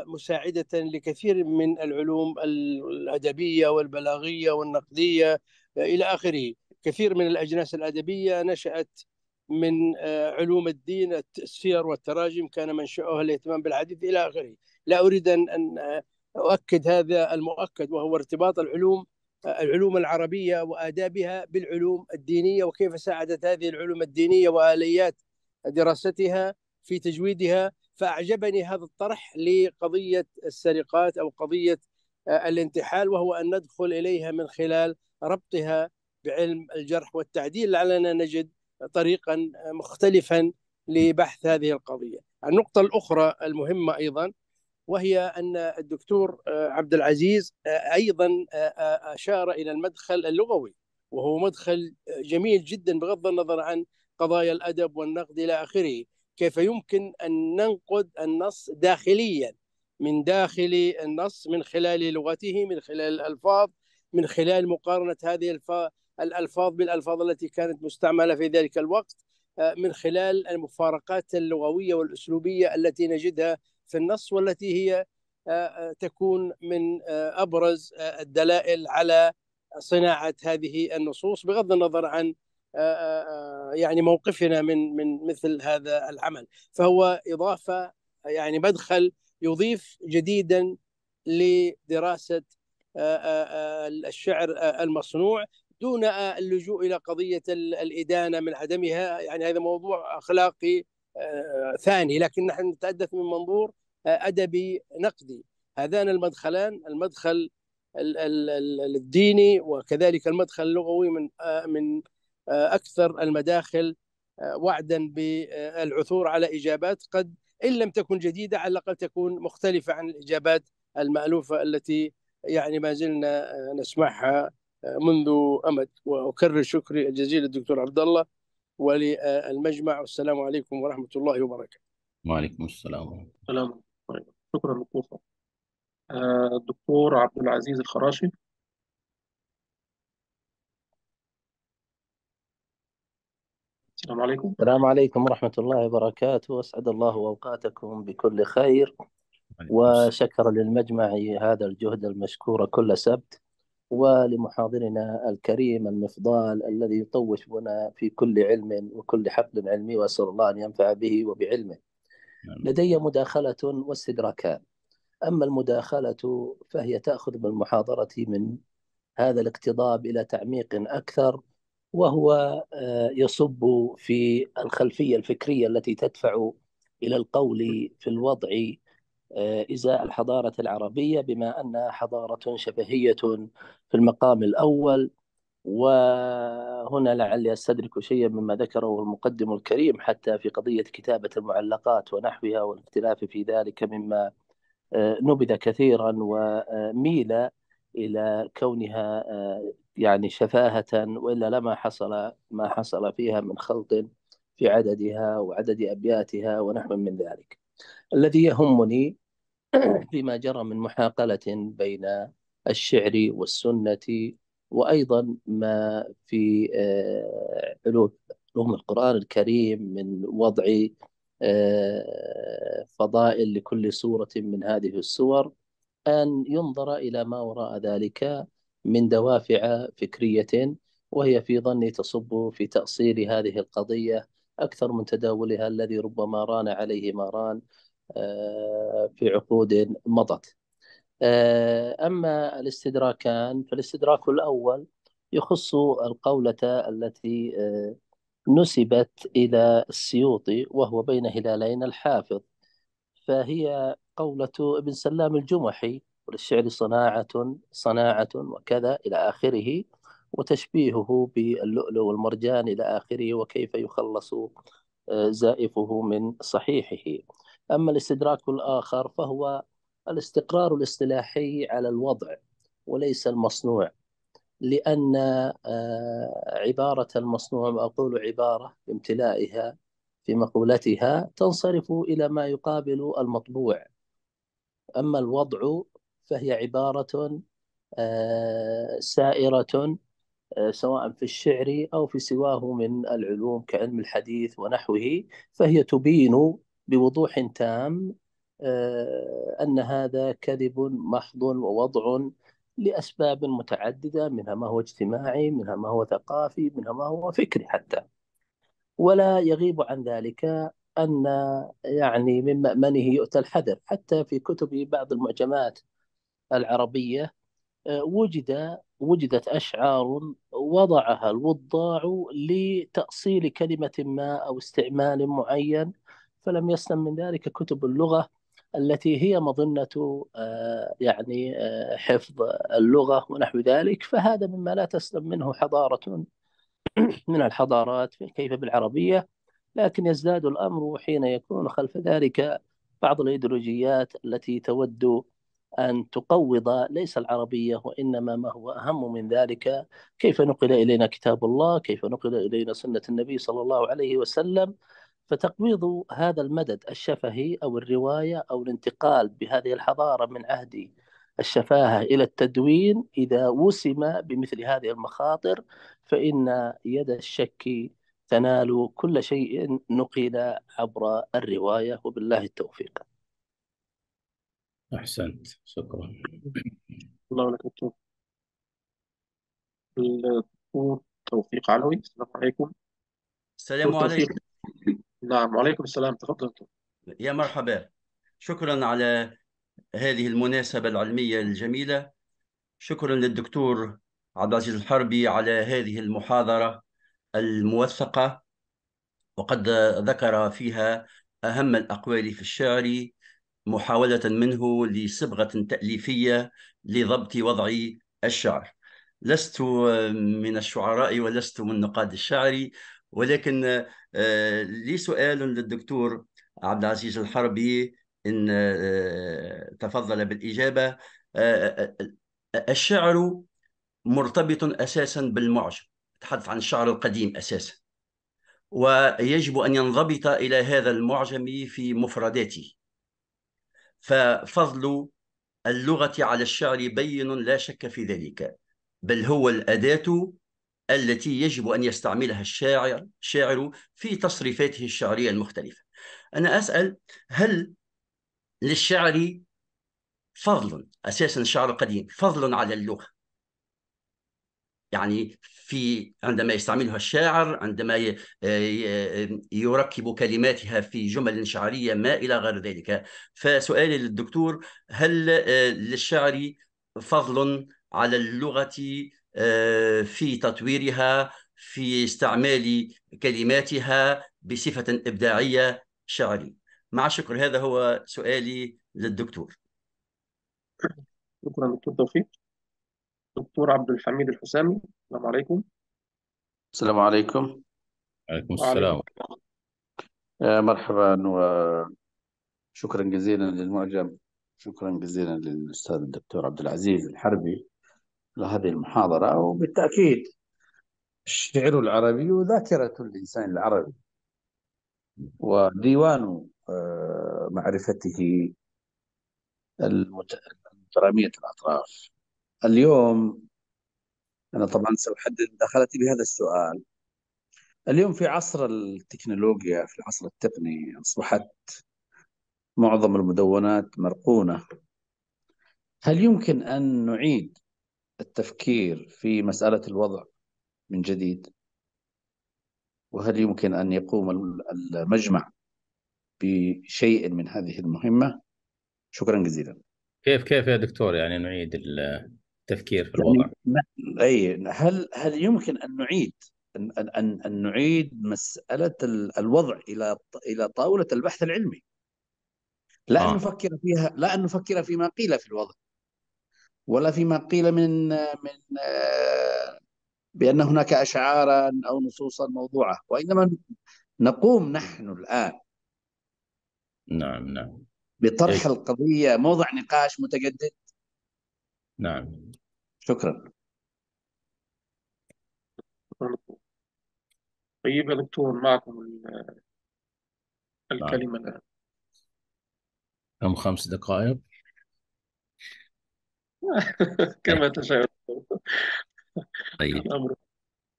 مساعده لكثير من العلوم الادبيه والبلاغيه والنقديه الى اخره كثير من الاجناس الادبيه نشات من علوم الدين السير والتراجم كان منشأها الاهتمام بالحديث إلى آخره لا أريد أن أؤكد هذا المؤكد وهو ارتباط العلوم العلوم العربية وآدابها بالعلوم الدينية وكيف ساعدت هذه العلوم الدينية وآليات دراستها في تجويدها فاعجبني هذا الطرح لقضيه السرقات او قضيه آه، الانتحال وهو ان ندخل اليها من خلال ربطها بعلم الجرح والتعديل لعلنا نجد طريقا آه، مختلفا لبحث هذه القضيه. النقطه الاخرى المهمه ايضا وهي ان الدكتور آه، عبد العزيز ايضا اشار الى المدخل اللغوي وهو مدخل جميل جدا بغض النظر عن قضايا الادب والنقد الى اخره كيف يمكن أن ننقد النص داخليا من داخل النص من خلال لغته من خلال الألفاظ من خلال مقارنة هذه الألفاظ بالألفاظ التي كانت مستعملة في ذلك الوقت آه، من خلال المفارقات اللغوية والأسلوبية التي نجدها في النص والتي هي آه، آه، تكون من أبرز الدلائل على صناعة هذه النصوص بغض النظر عن آه، آه، آه، يعني موقفنا من من مثل هذا العمل فهو اضافه يعني مدخل يضيف جديدا لدراسه الشعر المصنوع دون اللجوء الى قضيه الادانه من عدمها يعني هذا موضوع اخلاقي ثاني لكن نحن نتحدث من منظور ادبي نقدي هذان المدخلان المدخل الديني وكذلك المدخل اللغوي من من آه، اكثر المداخل آه، وعدا بالعثور على اجابات قد ان لم تكن جديده على الاقل تكون مختلفه عن الاجابات المالوفه التي يعني ما زلنا آه، نسمعها منذ امد واكرر شكري الجزيل للدكتور عبد الله وللمجمع والسلام عليكم ورحمه الله وبركاته. وعليكم السلام. الله وبركاته. شكرا لكم. الدكتور عبد العزيز الخراشي السلام عليكم السلام عليكم ورحمة الله وبركاته أسعد الله أوقاتكم بكل خير وشكر للمجمع هذا الجهد المشكور كل سبت ولمحاضرنا الكريم المفضال الذي يطوش بنا في كل علم وكل حفل علمي وأسأل الله أن ينفع به وبعلمه نعم. لدي مداخلة واستدراكان أما المداخلة فهي تأخذ بالمحاضرة من هذا الاقتضاب إلى تعميق أكثر وهو آه، يصب في الخلفيه الفكريه التي تدفع الى القول في الوضع آه، ازاء الحضاره العربيه بما انها حضاره شبهيه في المقام الاول وهنا لعلي استدرك شيئا مما ذكره المقدم الكريم حتى في قضيه كتابه المعلقات ونحوها والاختلاف في ذلك مما آه، نبذ كثيرا وميل الى كونها آه، يعني شفاهه والا لما حصل ما حصل فيها من خلط في عددها وعدد ابياتها ونحو من ذلك. الذي يهمني فيما جرى من محاقله بين الشعر والسنه وايضا ما في آه، علوم القران الكريم من وضع آه، فضائل لكل سوره من هذه السور أن ينظر إلى ما وراء ذلك من دوافع فكرية وهي في ظني تصب في تأصيل هذه القضية أكثر من تداولها الذي ربما ران عليه ماران آه، في عقود مضت آه، أما الاستدراكان فالاستدراك الأول يخص القولة التي آه، نسبت إلى السيوطي وهو بين هلالين الحافظ فهي قولة ابن سلام الجمحي وللشعر صناعة صناعة وكذا إلى آخره وتشبيهه باللؤلؤ والمرجان إلى آخره وكيف يخلص آه، زائفه من صحيحه أما الاستدراك الآخر فهو الاستقرار الاصطلاحي على الوضع وليس المصنوع لأن آه، عبارة المصنوع أقول عبارة بامتلائها في مقولتها تنصرف إلى ما يقابل المطبوع أما الوضع فهي عبارة آه، سائرة آه، سواء في الشعر أو في سواه من العلوم كعلم الحديث ونحوه فهي تبين بوضوح تام آه، أن هذا كذب محض ووضع لأسباب متعددة منها ما هو اجتماعي منها ما هو ثقافي منها ما هو فكري حتى ولا يغيب عن ذلك أن يعني من مأمنه يؤتى الحذر حتى في كتب بعض المعجمات العربية آه، وجد وجدت أشعار وضعها الوضاع لتأصيل كلمة ما أو استعمال معين فلم يسلم من ذلك كتب اللغة التي هي مظنة آه، يعني آه، حفظ اللغة ونحو ذلك فهذا مما لا تسلم منه حضارة من الحضارات كيف بالعربية لكن يزداد الامر حين يكون خلف ذلك بعض الايديولوجيات التي تود ان تقوض ليس العربيه وانما ما هو اهم من ذلك كيف نقل الينا كتاب الله، كيف نقل الينا سنه النبي صلى الله عليه وسلم فتقويض هذا المدد الشفهي او الروايه او الانتقال بهذه الحضاره من عهد الشفاهه الى التدوين اذا وسم بمثل هذه المخاطر فان يد الشك تنال كل شيء نقل عبر الرواية وبالله التوفيق أحسنت شكرا الله لك الدكتور توفيق علوي السلام عليكم السلام عليكم نعم وعليكم السلام تفضل يا مرحبا شكرا على هذه المناسبة العلمية الجميلة شكرا للدكتور عبد العزيز الحربي على هذه المحاضرة الموثقة وقد ذكر فيها أهم الأقوال في الشعر محاولة منه لصبغة تأليفية لضبط وضع الشعر لست من الشعراء ولست من نقاد الشعر ولكن آه، لي سؤال للدكتور عبد العزيز الحربي إن آه، تفضل بالإجابة آه، الشعر مرتبط أساسا بالمعجم تحدث عن الشعر القديم اساسا ويجب ان ينضبط الى هذا المعجم في مفرداته ففضل اللغه على الشعر بين لا شك في ذلك بل هو الاداه التي يجب ان يستعملها الشاعر شاعر في تصريفاته الشعريه المختلفه انا اسال هل للشعر فضل اساسا الشعر القديم فضل على اللغه يعني في عندما يستعملها الشاعر عندما آه، آه، يركب كلماتها في جمل شعريه ما الى غير ذلك فسؤالي للدكتور هل آه، للشعر فضل على اللغه في تطويرها في استعمال كلماتها بصفه ابداعيه شعري مع شكر هذا هو سؤالي للدكتور شكرا دكتور توفيق دكتور عبد الحميد الحسامي السلام عليكم السلام عليكم عليكم وعليكم السلام يا آه، مرحبا وشكرا جزيلا للمعجم شكرا جزيلا للأستاذ الدكتور عبد العزيز الحربي لهذه المحاضرة وبالتأكيد الشعر العربي ذاكرة الإنسان العربي وديوان آه، معرفته المترامية الأطراف اليوم أنا طبعا سأحدد مداخلتي بهذا السؤال اليوم في عصر التكنولوجيا في العصر التقني أصبحت معظم المدونات مرقونة هل يمكن أن نعيد التفكير في مسألة الوضع من جديد؟ وهل يمكن أن يقوم المجمع بشيء من هذه المهمة؟ شكرا جزيلا كيف كيف يا دكتور يعني نعيد ال التفكير في يعني الوضع اي هل هل يمكن ان نعيد ان ان ان نعيد مساله الوضع الى الى طاوله البحث العلمي لا آه. ان نفكر فيها لا ان نفكر فيما قيل في الوضع ولا فيما قيل من من آه، بان هناك اشعارا او نصوصا موضوعه وانما نقوم نحن الان نعم نعم بطرح إيه؟ القضيه موضع نقاش متجدد نعم شكرا طيب يا دكتور معكم الكلمة الآن كم نعم. خمس دقائق كما تشاء طيب الأمر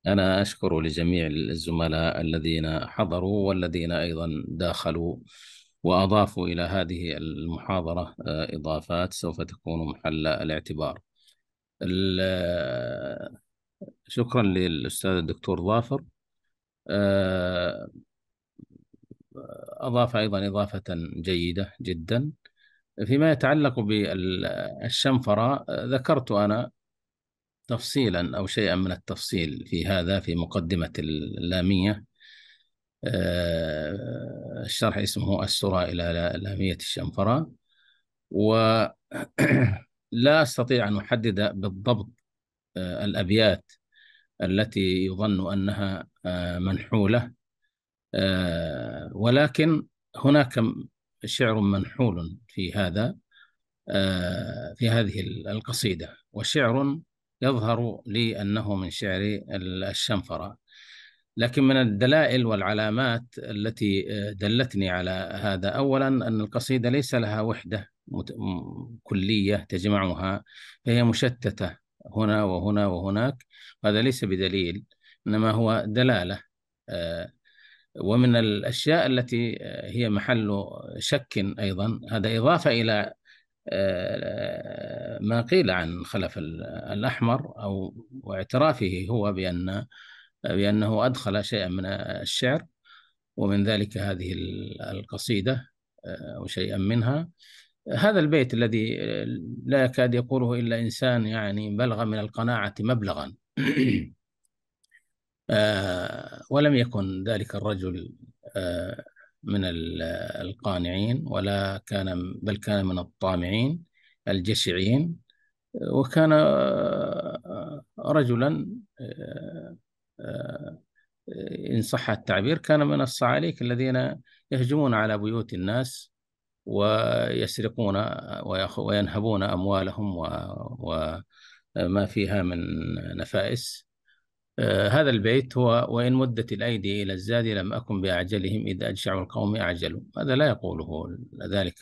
أنا أشكر لجميع الزملاء الذين حضروا والذين أيضا داخلوا وأضافوا إلى هذه المحاضرة آه، إضافات سوف تكون محل الاعتبار آه، شكرا للأستاذ الدكتور ظافر آه، أضاف أيضا إضافة جيدة جدا فيما يتعلق بالشنفرة ذكرت أنا تفصيلا أو شيئا من التفصيل في هذا في مقدمة اللامية آه، الشرح اسمه السرى إلى لامية الشنفرة ولا أستطيع أن أحدد بالضبط آه، الأبيات التي يظن أنها آه، منحولة ولكن هناك شعر منحول في هذا في هذه القصيدة وشعر يظهر لي أنه من شعر الشنفرة لكن من الدلائل والعلامات التي آه، دلتني على هذا اولا ان القصيده ليس لها وحده كليه تجمعها فهي مشتته هنا وهنا وهناك هذا ليس بدليل انما هو دلاله آه، ومن الاشياء التي آه، هي محل شك ايضا هذا اضافه الى ما قيل عن خلف الاحمر او واعترافه هو بان بأنه أدخل شيئا من الشعر ومن ذلك هذه القصيدة آه، وشيئا منها هذا البيت الذي لا يكاد يقوله إلا إنسان يعني بلغ من القناعة مبلغا آه، ولم يكن ذلك الرجل آه، من القانعين ولا كان بل كان من الطامعين الجشعين وكان رجلا آه، إن صح التعبير كان من الصعاليك الذين يهجمون على بيوت الناس ويسرقون وينهبون أموالهم وما فيها من نفائس آه، هذا البيت هو وإن مدت الأيدي إلى الزاد لم أكن بأعجلهم إذ أجشع القوم أعجلوا هذا لا يقوله ذلك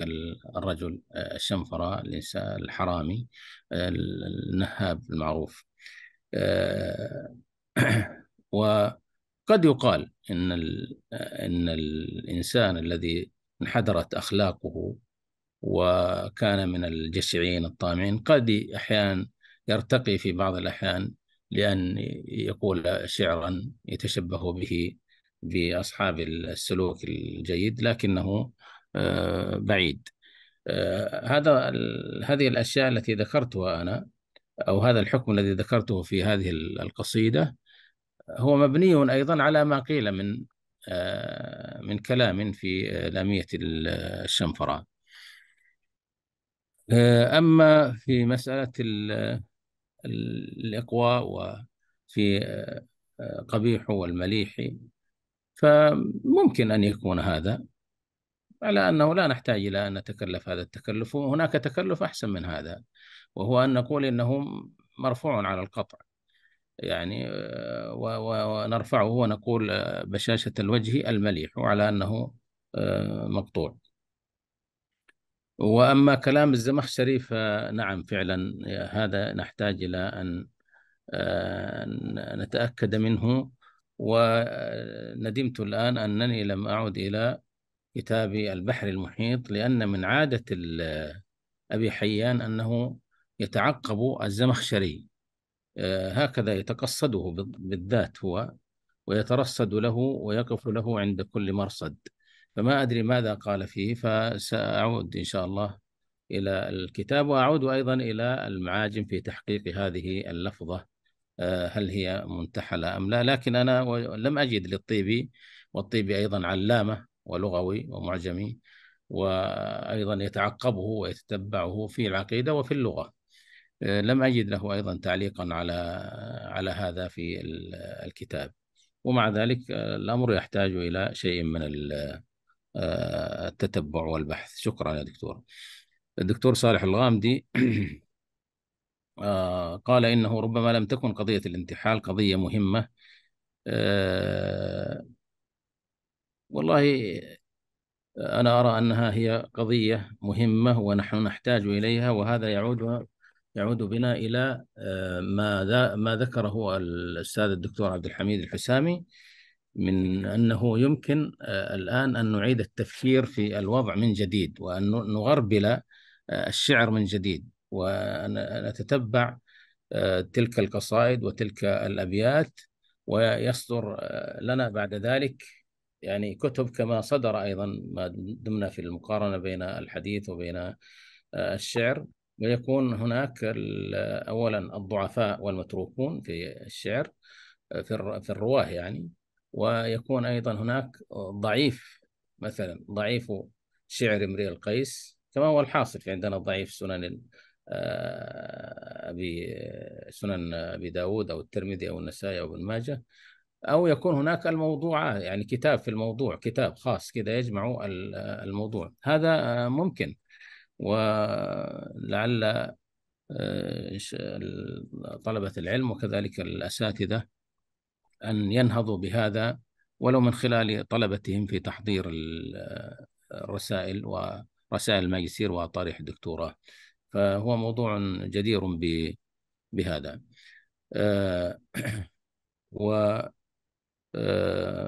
الرجل آه، الشنفرة الإنسان الحرامي النهاب المعروف وقد يقال ان الـ ان الانسان الذي انحدرت اخلاقه وكان من الجشعين الطامعين قد احيانا يرتقي في بعض الاحيان لان يقول شعرا يتشبه به باصحاب السلوك الجيد لكنه آه، بعيد آه، هذا هذه الاشياء التي ذكرتها انا او هذا الحكم الذي ذكرته في هذه القصيده هو مبني أيضا على ما قيل من آه، من كلام في آه، لامية آه، الشنفرة أما في مسألة الإقواء وفي قبيح والمليح فممكن أن يكون هذا على أنه لا نحتاج إلى أن نتكلف هذا التكلف هناك تكلف أحسن من هذا وهو أن نقول إنه مرفوع على القطع يعني آه، ونرفعه ونقول آه، بشاشة الوجه المليح وعلى أنه آه، مقطوع وأما كلام الزمخشري فنعم فعلا هذا نحتاج إلى أن نتأكد منه وندمت الآن أنني لم أعد إلى كتاب البحر المحيط لأن من عادة أبي حيان أنه يتعقب الزمخشري آه، هكذا يتقصده بالذات هو ويترصد له ويقف له عند كل مرصد فما أدري ماذا قال فيه فسأعود إن شاء الله إلى الكتاب وأعود أيضا إلى المعاجم في تحقيق هذه اللفظة آه، هل هي منتحلة أم لا لكن أنا لم أجد للطيبي والطيبي أيضا علامة ولغوي ومعجمي وأيضا يتعقبه ويتتبعه في العقيدة وفي اللغة لم أجد له أيضا تعليقا على على هذا في الكتاب ومع ذلك آه، الأمر يحتاج إلى شيء من آه، التتبع والبحث شكرا يا دكتور الدكتور صالح الغامدي آه، قال إنه ربما لم تكن قضية الانتحال قضية مهمة والله أنا أرى أنها هي قضية مهمة ونحن نحتاج إليها وهذا يعود يعود بنا الى آه، ما ما ذكره الاستاذ الدكتور عبد الحميد الحسامي من انه يمكن آه، الان ان نعيد التفكير في الوضع من جديد وان نغربل آه، الشعر من جديد ونتتبع تلك القصائد وتلك الابيات ويصدر لنا بعد ذلك يعني كتب كما صدر ايضا ما دمنا في المقارنه بين الحديث وبين الشعر ويكون هناك أولا الضعفاء والمتروكون في الشعر آه، في في الرواه يعني ويكون أيضا هناك ضعيف مثلا ضعيف شعر امرئ القيس كما هو الحاصل في عندنا ضعيف سنن آه، أبي سنن أبي داود أو الترمذي أو النسائي أو ابن ماجه أو يكون هناك الموضوع يعني كتاب في الموضوع كتاب خاص كذا يجمع الموضوع هذا ممكن ولعل آه، طلبة العلم وكذلك الأساتذة أن ينهضوا بهذا ولو من خلال طلبتهم في تحضير آه، الرسائل ورسائل الماجستير وطريح الدكتوراه فهو موضوع جدير بهذا آه، و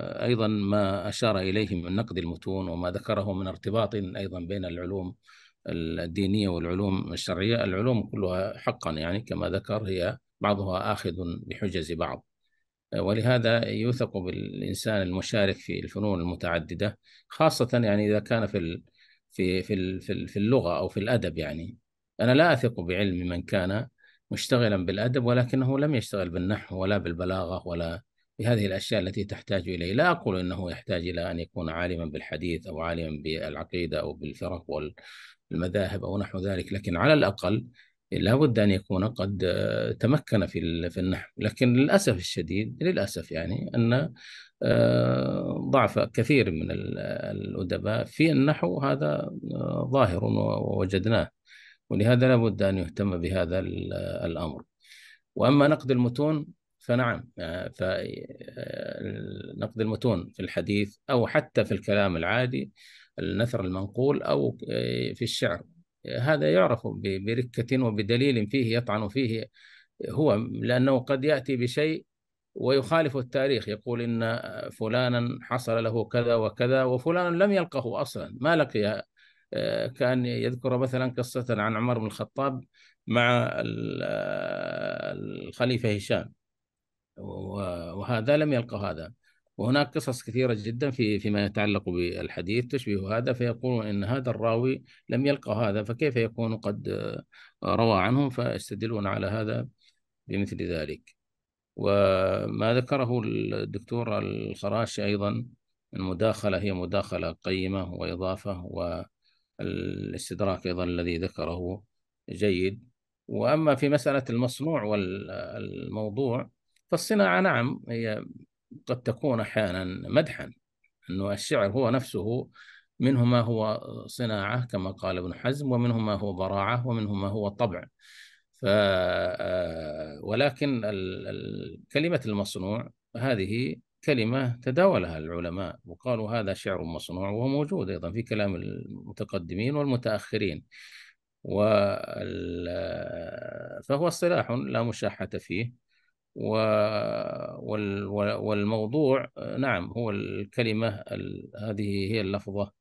أيضا ما أشار إليه من نقد المتون وما ذكره من ارتباط أيضا بين العلوم الدينية والعلوم الشرعية العلوم كلها حقا يعني كما ذكر هي بعضها آخذ بحجز بعض ولهذا يوثق بالإنسان المشارك في الفنون المتعددة خاصة يعني إذا كان في في في في اللغة أو في الأدب يعني أنا لا أثق بعلم من كان مشتغلا بالأدب ولكنه لم يشتغل بالنحو ولا بالبلاغة ولا بهذه الأشياء التي تحتاج إليه لا أقول أنه يحتاج إلى أن يكون عالما بالحديث أو عالما بالعقيدة أو بالفرق المذاهب أو نحو ذلك لكن على الأقل لابد أن يكون قد آه، تمكن في في النحو لكن للأسف الشديد للأسف يعني أن آه، ضعف كثير من الأدباء في النحو هذا آه، ظاهر ووجدناه ولهذا لابد أن يهتم بهذا الأمر وأما نقد المتون فنعم فنقد المتون في الحديث أو حتى في الكلام العادي النثر المنقول أو آه، في الشعر هذا يعرف بركة وبدليل فيه يطعن فيه هو لأنه قد يأتي بشيء ويخالف التاريخ يقول إن فلانا حصل له كذا وكذا وفلان لم يلقه أصلا ما لقي آه، كان يذكر مثلا قصة عن عمر بن الخطاب مع آه، الخليفة هشام وهذا لم يلقى هذا وهناك قصص كثيرة جدا في فيما يتعلق بالحديث تشبه هذا فيقولون إن هذا الراوي لم يلقى هذا فكيف يكون قد آه، روى عنه فيستدلون على هذا بمثل ذلك وما ذكره الدكتور الخراشي أيضا المداخلة هي مداخلة قيمة وإضافة والاستدراك أيضا الذي ذكره جيد وأما في مسألة المصنوع والموضوع فالصناعة نعم هي قد تكون أحيانا مدحا أنه الشعر هو نفسه منه ما هو صناعة كما قال ابن حزم ومنه ما هو براعة ومنه ما هو طبع ف آه، ولكن كلمة المصنوع هذه كلمة تداولها العلماء وقالوا هذا شعر مصنوع وهو موجود أيضا في كلام المتقدمين والمتأخرين وال... آه، فهو اصطلاح لا مشاحة فيه والموضوع نعم هو الكلمة هذه هي اللفظة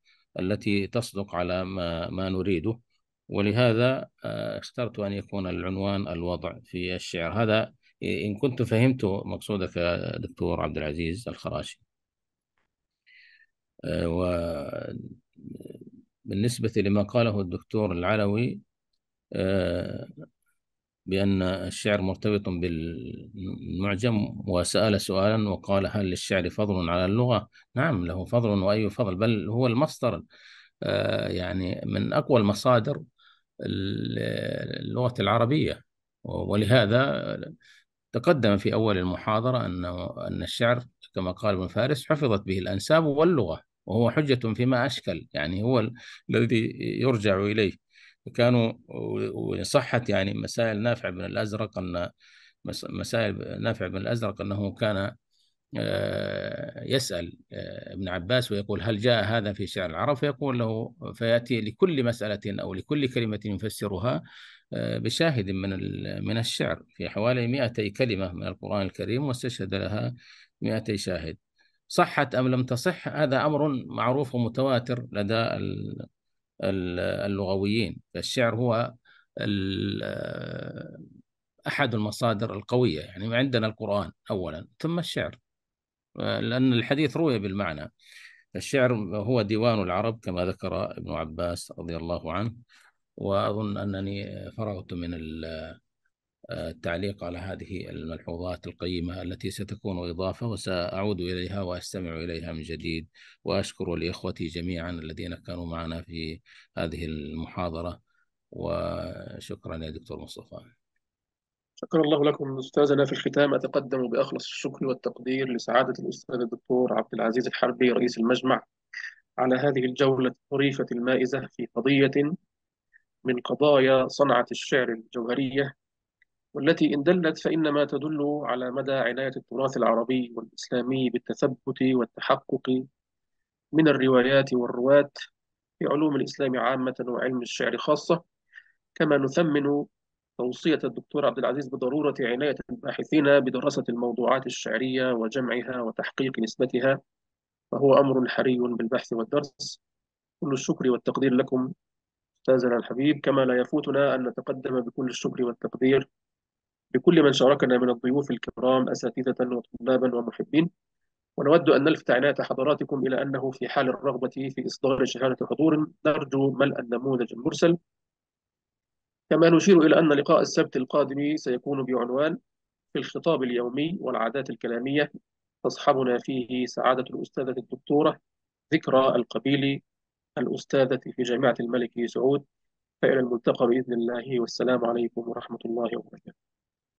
التي تصدق على ما, ما نريده ولهذا آه، اخترت أن يكون العنوان الوضع في الشعر هذا إن كنت فهمت مقصودك دكتور عبد العزيز الخراشي آه، وبالنسبة لما قاله الدكتور العلوي آه، بأن الشعر مرتبط بالمعجم وسأل سؤالا وقال هل للشعر فضل على اللغة؟ نعم له فضل وأي فضل بل هو المصدر آه، يعني من أقوى المصادر اللغة العربية ولهذا تقدم في أول المحاضرة أن أن الشعر كما قال ابن فارس حفظت به الأنساب واللغة وهو حجة فيما أشكل يعني هو الذي يرجع إليه كانوا وصحت يعني مسائل نافع بن الازرق ان مسائل نافع بن الازرق انه كان آه، يسال آه، ابن عباس ويقول هل جاء هذا في شعر العرب فيقول له فياتي لكل مساله او لكل كلمه يفسرها آه، بشاهد من من الشعر في حوالي 200 كلمه من القران الكريم واستشهد لها 200 شاهد صحت ام لم تصح هذا امر معروف ومتواتر لدى اللغويين فالشعر هو أحد المصادر القوية يعني عندنا القرآن أولا ثم الشعر لأن الحديث روي بالمعنى الشعر هو ديوان العرب كما ذكر ابن عباس رضي الله عنه وأظن أنني فرغت من التعليق على هذه الملحوظات القيمة التي ستكون إضافة وسأعود إليها وأستمع إليها من جديد وأشكر لإخوتي جميعا الذين كانوا معنا في هذه المحاضرة وشكرا يا دكتور مصطفى شكرا الله لكم أستاذنا في الختام أتقدم بأخلص الشكر والتقدير لسعادة الأستاذ الدكتور عبد العزيز الحربي رئيس المجمع على هذه الجولة الطريفة المائزة في قضية من قضايا صنعة الشعر الجوهرية والتي إن دلت فإنما تدل على مدى عناية التراث العربي والإسلامي بالتثبت والتحقق من الروايات والرواة في علوم الإسلام عامة وعلم الشعر خاصة كما نثمن توصية الدكتور عبد العزيز بضرورة عناية الباحثين بدراسة الموضوعات الشعرية وجمعها وتحقيق نسبتها فهو أمر حري بالبحث والدرس كل الشكر والتقدير لكم أستاذنا الحبيب كما لا يفوتنا أن نتقدم بكل الشكر والتقدير لكل من شاركنا من الضيوف الكرام أساتذة وطلابا ومحبين ونود أن نلفت عناية حضراتكم إلى أنه في حال الرغبة في إصدار شهادة حضور نرجو ملء النموذج المرسل كما نشير إلى أن لقاء السبت القادم سيكون بعنوان في الخطاب اليومي والعادات الكلامية تصحبنا فيه سعادة الأستاذة الدكتورة ذكرى القبيلي الأستاذة في جامعة الملك سعود فإلى الملتقى بإذن الله والسلام عليكم ورحمة الله وبركاته